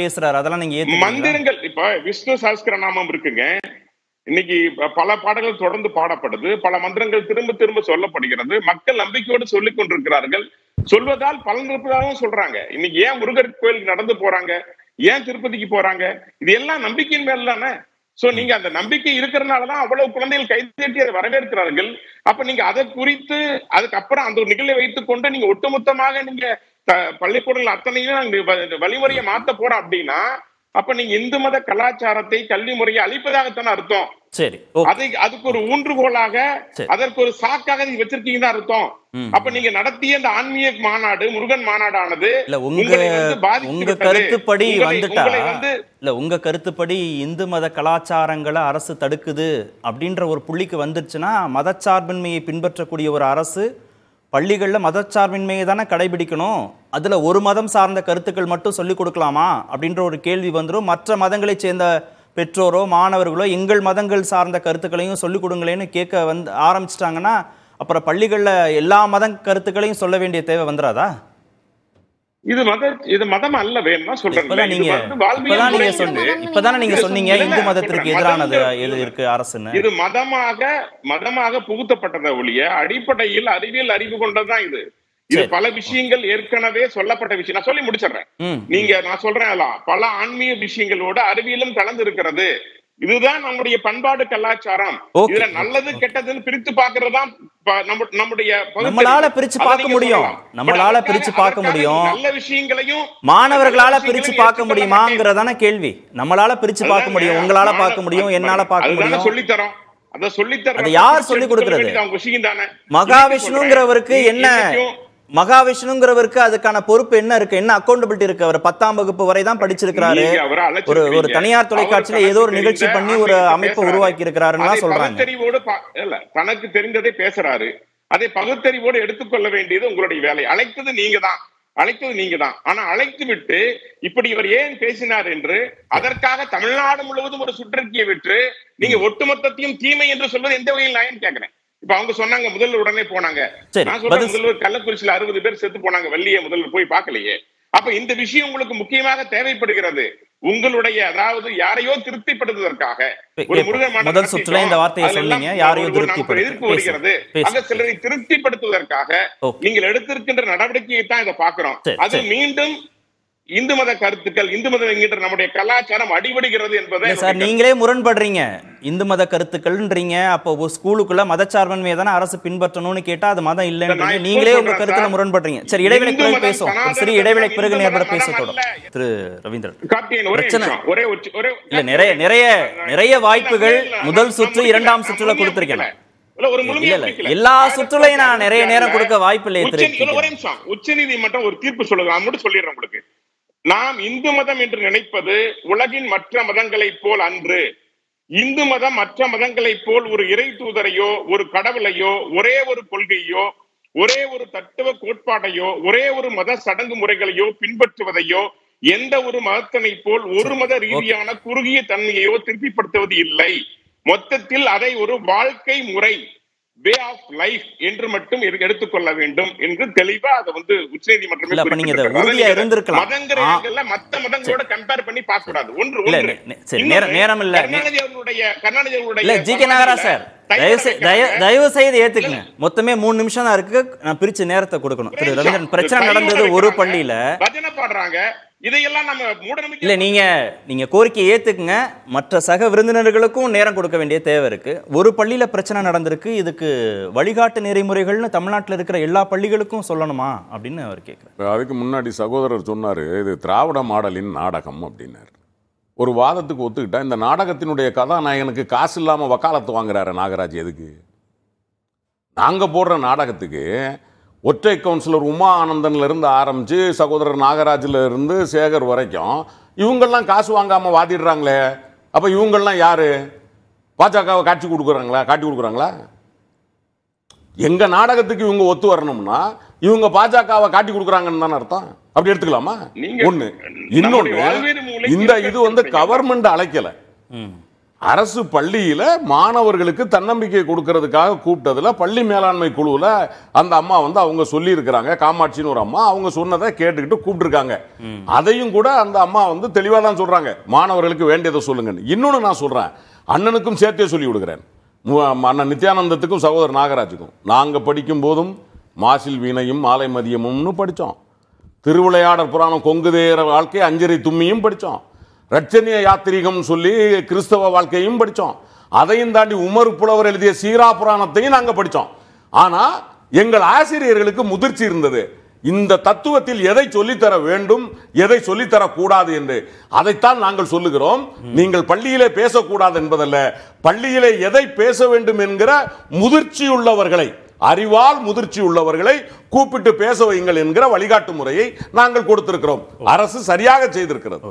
பேசுறாரு அதெல்லாம் நீங்க மந்திரங்கள் இப்ப விஷ்ணு சாஸ்திர நாமம் இருக்குங்க இன்னைக்கு பல பாடல்கள் தொடர்ந்து பாடப்படுது பல மந்திரங்கள் திரும்ப திரும்ப சொல்லப்படுகிறது மக்கள் நம்பிக்கையோடு சொல்லிக் கொண்டிருக்கிறார்கள் சொல்வதால் பலன் இருப்பதாகவும் சொல்றாங்க இன்னைக்கு ஏன் முருகர் கோயிலுக்கு நடந்து போறாங்க ஏன் திருப்பதிக்கு போறாங்க இது எல்லாம் நம்பிக்கையின் மேல தானே சோ நீங்க அந்த நம்பிக்கை இருக்கிறதுனாலதான் அவ்வளவு குழந்தைகள் கைதேட்டி அதை வரவேற்கிறார்கள் அப்ப நீங்க அதை குறித்து அதுக்கப்புறம் அந்த ஒரு நிகழ்வை வைத்துக் கொண்டு நீங்க ஒட்டுமொத்தமாக நீங்க பள்ளிக்கூடல அத்தனையும் வழிமுறையை மாத்த போறோம் அப்படின்னா அப்ப நீங்க இந்து மத கலாச்சாரத்தை கல்வி முறையை அழிப்பதாகத்தான அர்த்தம் சரி அதை அதுக்கு ஒரு ஊன்றுகோலாக அதற்கு ஒரு சாக்காக நீங்க வச்சிருக்கீங்க அர்த்தம் அப்ப நீங்க நடத்திய இந்த ஆன்மீக மாநாடு முருகன் மாநாடானது உங்க கருத்துப்படி வந்துட்டா இல்ல உங்க கருத்துப்படி இந்து மத கலாச்சாரங்களை அரசு தடுக்குது அப்படின்ற ஒரு புள்ளிக்கு வந்துருச்சுன்னா மதச்சார்பின்மையை பின்பற்றக்கூடிய ஒரு அரசு பள்ளிகளில் மதச்சார்பின்மையை தானே கடைபிடிக்கணும் அதில் ஒரு மதம் சார்ந்த கருத்துக்கள் மட்டும் சொல்லிக் கொடுக்கலாமா அப்படின்ற ஒரு கேள்வி வந்துடும் மற்ற மதங்களைச் சேர்ந்த பெற்றோரோ மாணவர்களோ எங்கள் மதங்கள் சார்ந்த கருத்துக்களையும் சொல்லிக் கொடுங்களேன்னு கேட்க வந்து ஆரம்பிச்சிட்டாங்கன்னா அப்புறம் பள்ளிகளில் எல்லா மத கருத்துக்களையும் சொல்ல வேண்டிய தேவை வந்துடாதா இது மத இது மதம் அல்ல வேணும்னா சொல்றேன் நீங்க இப்பதான் நீங்க சொன்னீங்க இப்பதானே நீங்க சொன்னீங்க இந்து மதத்திற்கு எதிரானது எது இருக்கு அரசுன்னு இது மதமாக மதமாக புகுத்தப்பட்டதை ஒழிய அடிப்படையில் அறிவியல் அறிவு கொண்டதுதான் இது இது பல விஷயங்கள் ஏற்கனவே சொல்லப்பட்ட விஷயம் நான் சொல்லி முடிச்சிடுறேன் நீங்க நான் சொல்றேன் பல ஆன்மீக விஷயங்களோட அறிவியலும் கலந்து இருக்கிறது இதுதான் நம்முடைய பண்பாடு கலாச்சாரம் இதுல நல்லது கெட்டதுன்னு பிரித்து பாக்குறதா நம்முடைய நம்மளால பிரிச்சு பார்க்க முடியும் நம்மளால பிரிச்சு பார்க்க முடியும் நல்ல விஷயங்களையும் மாணவர்களால பிரிச்சு பார்க்க முடியுமாங்கிறதான கேள்வி நம்மளால பிரிச்சு பார்க்க முடியும் உங்களால பார்க்க முடியும் என்னால பார்க்க முடியும் சொல்லி தரோம் அத சொல்லி யார் சொல்லி கொடுக்கறது மகாவிஷ்ணுங்கிறவருக்கு என்ன மகாவிஷ்ணுங்கிறவருக்கு அதுக்கான பொறுப்பு என்ன இருக்கு என்ன அக்கௌண்டபிலிட்டி இருக்கு அவர் பத்தாம் வகுப்பு வரை தான் படிச்சிருக்கிறாரு ஒரு ஒரு தனியார் தொலைக்காட்சியில ஏதோ ஒரு நிகழ்ச்சி பண்ணி ஒரு அமைப்பை உருவாக்கி இருக்கிறாருன்னு சொல்றாங்க தனக்கு தெரிந்ததை பேசுறாரு அதை பகுத்தறிவோடு எடுத்துக்கொள்ள வேண்டியது உங்களுடைய வேலை அழைத்தது நீங்க தான் அழைத்தது நீங்க தான் ஆனா அழைத்து விட்டு இப்படி இவர் ஏன் பேசினார் என்று அதற்காக தமிழ்நாடு முழுவதும் ஒரு சுற்றறிக்கையை விட்டு நீங்க ஒட்டுமொத்தத்தையும் தீமை என்று சொல்வது எந்த வகையில் நான் கேட்கிறேன் இப்ப அவங்க சொன்னாங்க முதல்வர் உடனே போனாங்க நான் சொல்றேன் முதல்வர் கள்ளக்குறிச்சியில அறுபது பேர் செத்து போனாங்க வெள்ளிய முதல்வர் போய் பார்க்கலையே அப்ப இந்த விஷயம் உங்களுக்கு முக்கியமாக தேவைப்படுகிறது உங்களுடைய அதாவது யாரையோ திருப்திப்படுத்துவதற்காக ஒரு முருகன் முதல் சுற்றுல இந்த வார்த்தையை சொன்னீங்க யாரையோ எதிர்ப்பு வருகிறது அந்த சிலரை திருப்திப்படுத்துவதற்காக நீங்கள் எடுத்திருக்கின்ற நடவடிக்கையை தான் இதை பாக்குறோம் அது மீண்டும் இந்து மத கருத்துக்கள் இந்து மதம் என்கின்ற நம்முடைய கலாச்சாரம் அடிபடுகிறது என்பதை சார் நீங்களே முரண்படுறீங்க இந்து மத கருத்துக்கள்ன்றீங்க அப்போ ஸ்கூலுக்குள்ள மதச்சார்பன்மையை தானே அரசு பின்பற்றணும்னு கேட்டா அது மதம் இல்லைன்னு நீங்களே உங்க கருத்துல முரண்படுறீங்க சரி இடைவெளி பேசும் சரி இடைவெளி பிறகு நேர்பட பேச தொடரும் திரு ரவீந்திரன் பிரச்சனை இல்ல நிறைய நிறைய நிறைய வாய்ப்புகள் முதல் சுற்று இரண்டாம் சுற்றுல கொடுத்திருக்கேன் எல்லா சுற்றுலையும் நான் நிறைய நேரம் கொடுக்க வாய்ப்பு இல்லையே உச்ச நீதிமன்றம் ஒரு தீர்ப்பு சொல்லுங்க மட்டும் சொல்லிடுறேன் உங்களுக்கு நாம் இந்து மதம் என்று நினைப்பது உலகின் மற்ற மதங்களைப் போல் அன்று இந்து மதம் மற்ற மதங்களைப் போல் ஒரு இறை தூதரையோ ஒரு கடவுளையோ ஒரே ஒரு கொள்கையோ ஒரே ஒரு தத்துவ கோட்பாட்டையோ ஒரே ஒரு மத சடங்கு முறைகளையோ பின்பற்றுவதையோ எந்த ஒரு மதத்தினை போல் ஒரு மத ரீதியான குறுகிய தன்மையையோ திருப்திப்படுத்துவது இல்லை மொத்தத்தில் அதை ஒரு வாழ்க்கை முறை வே ஆஃப் லைஃப் என்று மட்டும் எடுத்துக்கொள்ள வேண்டும் என்று தெளிவா அதை வந்து உச்ச நீதிமன்றமே மத்த மதங்களோட கம்பேர் பண்ணி பார்க்க கூடாது ஒன்று நேரம் இல்ல கருணாநிதியுடைய சார் தயவு செய்து ஏத்துக்குங்க மொத்தமே மூணு நிமிஷம் தான் இருக்கு நான் பிரிச்சு நேரத்தை கொடுக்கணும் திரு ரவீந்திரன் பிரச்சனை நடந்தது ஒரு பள்ளியில பஜனை பாடுறாங்க இதையெல்லாம் நம்ம மூடநம்பிக்கை இல்லை நீங்கள் நீங்கள் கோரிக்கையை ஏத்துக்குங்க மற்ற சக விருந்தினர்களுக்கும் நேரம் கொடுக்க வேண்டிய தேவை இருக்குது ஒரு பள்ளியில் பிரச்சனை நடந்திருக்கு இதுக்கு வழிகாட்டு நெறிமுறைகள்னு தமிழ்நாட்டில் இருக்கிற எல்லா பள்ளிகளுக்கும் சொல்லணுமா அப்படின்னு அவர் கேட்குறாரு அதுக்கு முன்னாடி சகோதரர் சொன்னார் இது திராவிட மாடலின் நாடகம் அப்படின்னாரு ஒரு வாதத்துக்கு ஒத்துக்கிட்டா இந்த நாடகத்தினுடைய கதாநாயகனுக்கு காசு இல்லாமல் வக்காலத்து வாங்குறாரு நாகராஜ் எதுக்கு நாங்கள் போடுற நாடகத்துக்கு ஒற்றை கவுன்சிலர் உமா ஆனந்தன்லேருந்து ஆரம்பித்து சகோதரர் இருந்து சேகர் வரைக்கும் இவங்கெல்லாம் காசு வாங்காமல் வாதிடுறாங்களே அப்போ இவங்கெல்லாம் யார் பாஜகவை காட்சி கொடுக்குறாங்களா காட்டி கொடுக்குறாங்களா எங்கள் நாடகத்துக்கு இவங்க ஒத்து வரணும்னா இவங்க பாஜகவை காட்டி கொடுக்குறாங்கன்னு தானே அர்த்தம் அப்படி எடுத்துக்கலாமா ஒன்று இன்னொன்று இந்த இது வந்து கவர்மெண்ட் அழைக்கலை அரசு பள்ளியில் மாணவர்களுக்கு தன்னம்பிக்கை கொடுக்கறதுக்காக கூப்பிட்டதில் பள்ளி மேலாண்மை குழுவில் அந்த அம்மா வந்து அவங்க சொல்லியிருக்கிறாங்க காமாட்சின்னு ஒரு அம்மா அவங்க சொன்னதை கேட்டுக்கிட்டு கூப்பிட்டுருக்காங்க அதையும் கூட அந்த அம்மா வந்து தெளிவாக தான் சொல்கிறாங்க மாணவர்களுக்கு வேண்டியதை சொல்லுங்கன்னு இன்னொன்று நான் சொல்கிறேன் அண்ணனுக்கும் சேர்த்தே சொல்லி விடுகிறேன் அண்ணன் நித்யானந்தத்துக்கும் சகோதரர் நாகராஜுக்கும் நாங்கள் படிக்கும் போதும் மாசில் வீணையும் மாலை மதியமும்னு படித்தோம் திருவிளையாடற் புராணம் கொங்குதேர வாழ்க்கை அஞ்சரை தும்மியும் படித்தோம் ரட்சணிய யாத்திரிகம் சொல்லி கிறிஸ்தவ வாழ்க்கையும் படித்தோம் அதையும் தாண்டி உமர் புலவர் எழுதிய சீரா புராணத்தையும் நாங்கள் படித்தோம் ஆனால் எங்கள் ஆசிரியர்களுக்கு முதிர்ச்சி இருந்தது இந்த தத்துவத்தில் எதை சொல்லித்தர வேண்டும் எதை சொல்லித்தரக்கூடாது என்று அதைத்தான் நாங்கள் சொல்லுகிறோம் நீங்கள் பள்ளியிலே பேசக்கூடாது என்பதல்ல பள்ளியிலே எதை பேச வேண்டும் என்கிற முதிர்ச்சி உள்ளவர்களை அறிவால் முதிர்ச்சி உள்ளவர்களை கூப்பிட்டு பேச வையுங்கள் என்கிற வழிகாட்டு முறையை நாங்கள் கொடுத்திருக்கிறோம் அரசு சரியாக செய்திருக்கிறது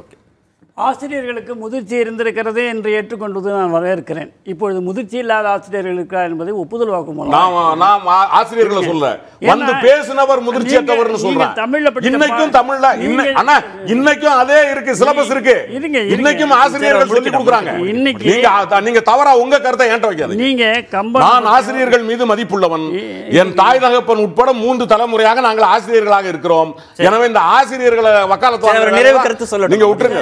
ஆசிரியர்களுக்கு முதிர்ச்சி இருந்திருக்கிறது என்று ஏற்றுக்கொண்டது நான் வரவேற்கிறேன் இப்பொழுது முதிர்ச்சி இல்லாத ஆசிரியர்கள் இருக்கிறார் என்பதை ஒப்புதல் வாக்கு மூலம் ஆசிரியர்களை சொல்ல வந்து பேசினவர் முதிர்ச்சியற்றவர்னு சொல்றேன் தமிழ்ல இன்னைக்கும் தமிழ்ல ஆனா இன்னைக்கும் அதே இருக்கு சிலபஸ் இருக்கு இருங்க இன்னைக்கும் ஆசிரியர்கள் சொல்லி கொடுக்குறாங்க இன்னைக்கு நீங்க நீங்க தவறா உங்க கருத்தை ஏன்ட்ட வைக்காது நீங்க நான் ஆசிரியர்கள் மீது மதிப்புள்ளவன் என் தாய் தகப்பன் உட்பட மூன்று தலைமுறையாக நாங்கள் ஆசிரியர்களாக இருக்கிறோம் எனவே இந்த ஆசிரியர்களை வக்காலத்தோட நிறைவு கருத்து சொல்ல நீங்க விட்டுருங்க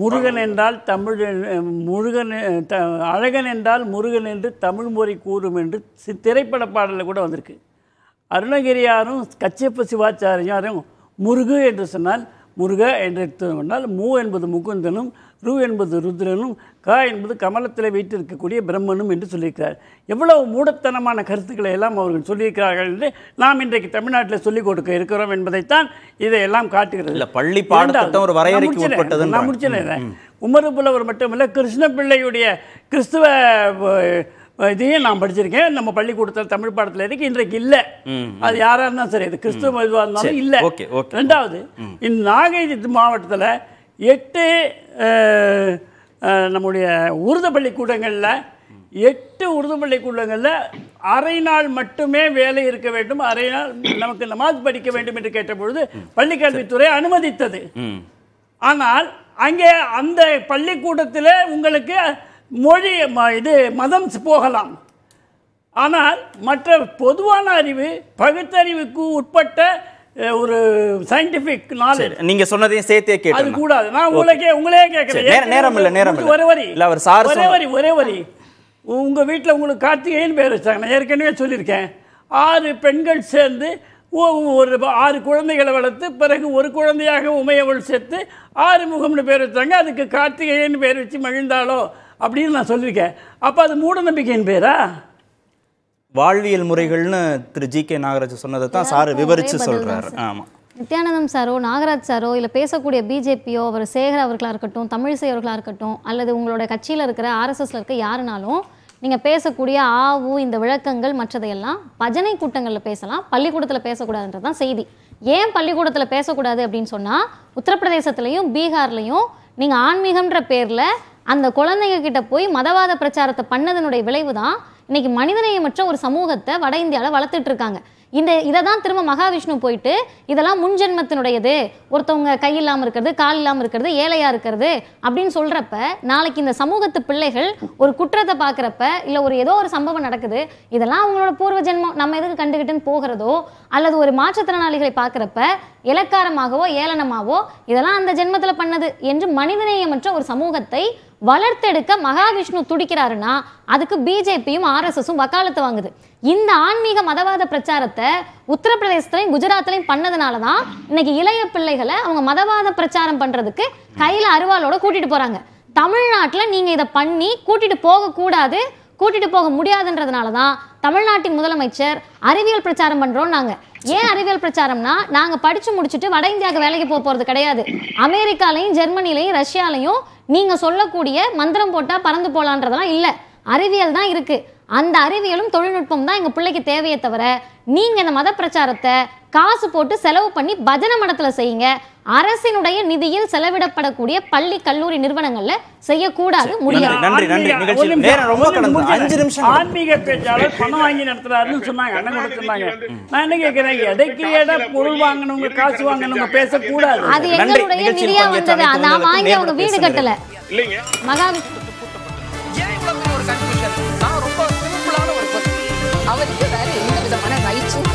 முருகன் என்றால் தமிழ் முருகன் த அழகன் என்றால் முருகன் என்று தமிழ் மொழி கூறும் என்று சி திரைப்பட பாடலில் கூட வந்திருக்கு அருணகிரியாரும் கச்சியப்ப சிவாச்சாரியாரும் முருகு என்று சொன்னால் முருக என்று சொன்னால் மூ என்பது முகுந்தனும் ரூ என்பது ருத்ரனும் க என்பது கமலத்தில் வைத்திருக்கக்கூடிய பிரம்மனும் என்று சொல்லியிருக்கிறார் எவ்வளவு மூடத்தனமான கருத்துக்களை எல்லாம் அவர்கள் சொல்லியிருக்கிறார்கள் என்று நாம் இன்றைக்கு தமிழ்நாட்டில் சொல்லிக் கொடுக்க இருக்கிறோம் என்பதைத்தான் இதையெல்லாம் காட்டுகிறது இல்லை பள்ளி பாடத்திட்டம் ஒரு வரையறைக்கு நான் நான் உமர் புலவர் மட்டுமில்லை கிருஷ்ண பிள்ளையுடைய கிறிஸ்துவ இதையும் நான் படிச்சிருக்கேன் நம்ம பள்ளிக்கூடத்தில் தமிழ் பாடத்தில் இருக்கு இன்றைக்கு இல்லை அது யாராக இருந்தாலும் சரி அது கிறிஸ்துவ மதுவாக இருந்தாலும் இல்லை ரெண்டாவது இந்த நாகை மாவட்டத்தில் எட்டு நம்முடைய உருது கூடங்களில் எட்டு உருது கூடங்களில் அரை நாள் மட்டுமே வேலை இருக்க வேண்டும் அரை நாள் நமக்கு நமாஸ் படிக்க வேண்டும் என்று கேட்டபொழுது பள்ளிக்கல்வித்துறை அனுமதித்தது ஆனால் அங்கே அந்த பள்ளிக்கூடத்தில் உங்களுக்கு மொழி இது மதம் போகலாம் ஆனால் மற்ற பொதுவான அறிவு பகுத்தறிவுக்கு உட்பட்ட ஒரு சயின்டிபிக் நாலேஜ் நீங்க சொன்னதையும் சேர்த்தே கேட்டு அது கூடாது நான் உங்களுக்கே உங்களே கேட்கறேன் நேரம் இல்ல நேரம் இல்ல ஒரே வரி இல்ல அவர் சார் ஒரே வரி ஒரே வரி உங்க வீட்டில் உங்களுக்கு கார்த்திகேயன் பேர் வச்சாங்க நான் ஏற்கனவே சொல்லியிருக்கேன் ஆறு பெண்கள் சேர்ந்து ஒரு ஆறு குழந்தைகளை வளர்த்து பிறகு ஒரு குழந்தையாக உமையவள் சேர்த்து ஆறு முகம்னு பேர் வச்சாங்க அதுக்கு கார்த்திகேயன் பேர் வச்சு மகிழ்ந்தாளோ அப்படின்னு நான் சொல்லியிருக்கேன் அப்போ அது மூட நம்பிக்கையின் பேரா வாழ்வியல் முறைகள்னு திரு ஜி கே நாகராஜ் சொன்னதை தான் சார் விவரித்து சொல்கிறாரு ஆமாம் நித்யானந்தம் சாரோ நாகராஜ் சாரோ இல்லை பேசக்கூடிய பிஜேபியோ அவர் சேகர் அவர்களாக இருக்கட்டும் தமிழிசை அவர்களாக இருக்கட்டும் அல்லது உங்களோட கட்சியில் இருக்கிற ஆர்எஸ்எஸ்ல இருக்க யாருனாலும் நீங்கள் பேசக்கூடிய ஆவு இந்த விளக்கங்கள் மற்றதையெல்லாம் பஜனை கூட்டங்களில் பேசலாம் பள்ளிக்கூடத்தில் பேசக்கூடாதுன்றது தான் செய்தி ஏன் பள்ளிக்கூடத்தில் பேசக்கூடாது அப்படின்னு சொன்னால் உத்தரப்பிரதேசத்துலையும் பீகார்லையும் நீங்கள் ஆன்மீகம்ன்ற பேரில் அந்த குழந்தைங்க கிட்ட போய் மதவாத பிரச்சாரத்தை பண்ணதனுடைய விளைவு தான் இன்னைக்கு மனிதநேயமற்ற ஒரு சமூகத்தை வட இந்தியாவில் வளர்த்துட்டு இருக்காங்க இந்த இதை தான் திரும்ப மகாவிஷ்ணு போயிட்டு இதெல்லாம் முன்ஜென்மத்தினுடையது ஒருத்தவங்க கை இல்லாமல் இருக்கிறது கால் இல்லாமல் இருக்கிறது ஏழையாக இருக்கிறது அப்படின்னு சொல்கிறப்ப நாளைக்கு இந்த சமூகத்து பிள்ளைகள் ஒரு குற்றத்தை பார்க்குறப்ப இல்லை ஒரு ஏதோ ஒரு சம்பவம் நடக்குது இதெல்லாம் அவங்களோட பூர்வ ஜென்மம் நம்ம எதுக்கு கண்டுக்கிட்டுன்னு போகிறதோ அல்லது ஒரு மாற்றுத்திறனாளிகளை பார்க்குறப்ப இலக்காரமாகவோ ஏளனமாகவோ இதெல்லாம் அந்த ஜென்மத்தில் பண்ணது என்று மனிதநேயமற்ற ஒரு சமூகத்தை வளர்த்தெடுக்க மகாவிஷ்ணு துடிக்கிறாருன்னா அதுக்கு பிஜேபியும் ஆர்எஸ்எஸும் வக்காலத்து வாங்குது இந்த ஆன்மீக மதவாத பிரச்சாரத்தை உத்தரப்பிரதேசத்துலையும் குஜராத்லையும் பண்ணதுனால தான் இன்னைக்கு இளைய பிள்ளைகளை அவங்க மதவாத பிரச்சாரம் பண்ணுறதுக்கு கையில் அருவாளோட கூட்டிகிட்டு போகிறாங்க தமிழ்நாட்டில் நீங்கள் இதை பண்ணி கூட்டிகிட்டு போகக்கூடாது கூட்டிட்டு போக முடியாதுன்றதுனால தான் தமிழ்நாட்டின் முதலமைச்சர் அறிவியல் பிரச்சாரம் பண்றோம் நாங்க ஏன் அறிவியல் பிரச்சாரம்னா நாங்க படிச்சு முடிச்சுட்டு வட இந்தியாவுக்கு வேலைக்கு போக போறது கிடையாது அமெரிக்காலையும் ஜெர்மனிலையும் ரஷ்யாலையும் நீங்க சொல்லக்கூடிய மந்திரம் போட்டா பறந்து போலான்றதெல்லாம் இல்லை அறிவியல் தான் இருக்கு அந்த அறிவியலும் தொழில்நுட்பம் தான் எங்கள் பிள்ளைக்கு தேவையை தவிர நீங்கள் இந்த மத பிரச்சாரத்தை காசு போட்டு செலவு பண்ணி பஜனை மடத்தில் செய்யுங்க அரசினுடைய நிதியில் செலவிடப்படக்கூடிய பள்ளி கல்லூரி நிறுவனங்களில் செய்யக்கூடாது முடியாது ஆன்மீக பேச்சாளர் பணம் வாங்கி நடத்துறாருன்னு சொன்னாங்க அண்ணன் கொடுத்துருந்தாங்க நான் என்ன கேட்கிறேன் எடை பொருள் காசு பேசக்கூடாது அது எங்களுடைய நிதியா வந்தது நான் வாங்கி அவங்க வீடு கட்டல அவருக்கு வேற எந்த விதமான ரைட்ஸும்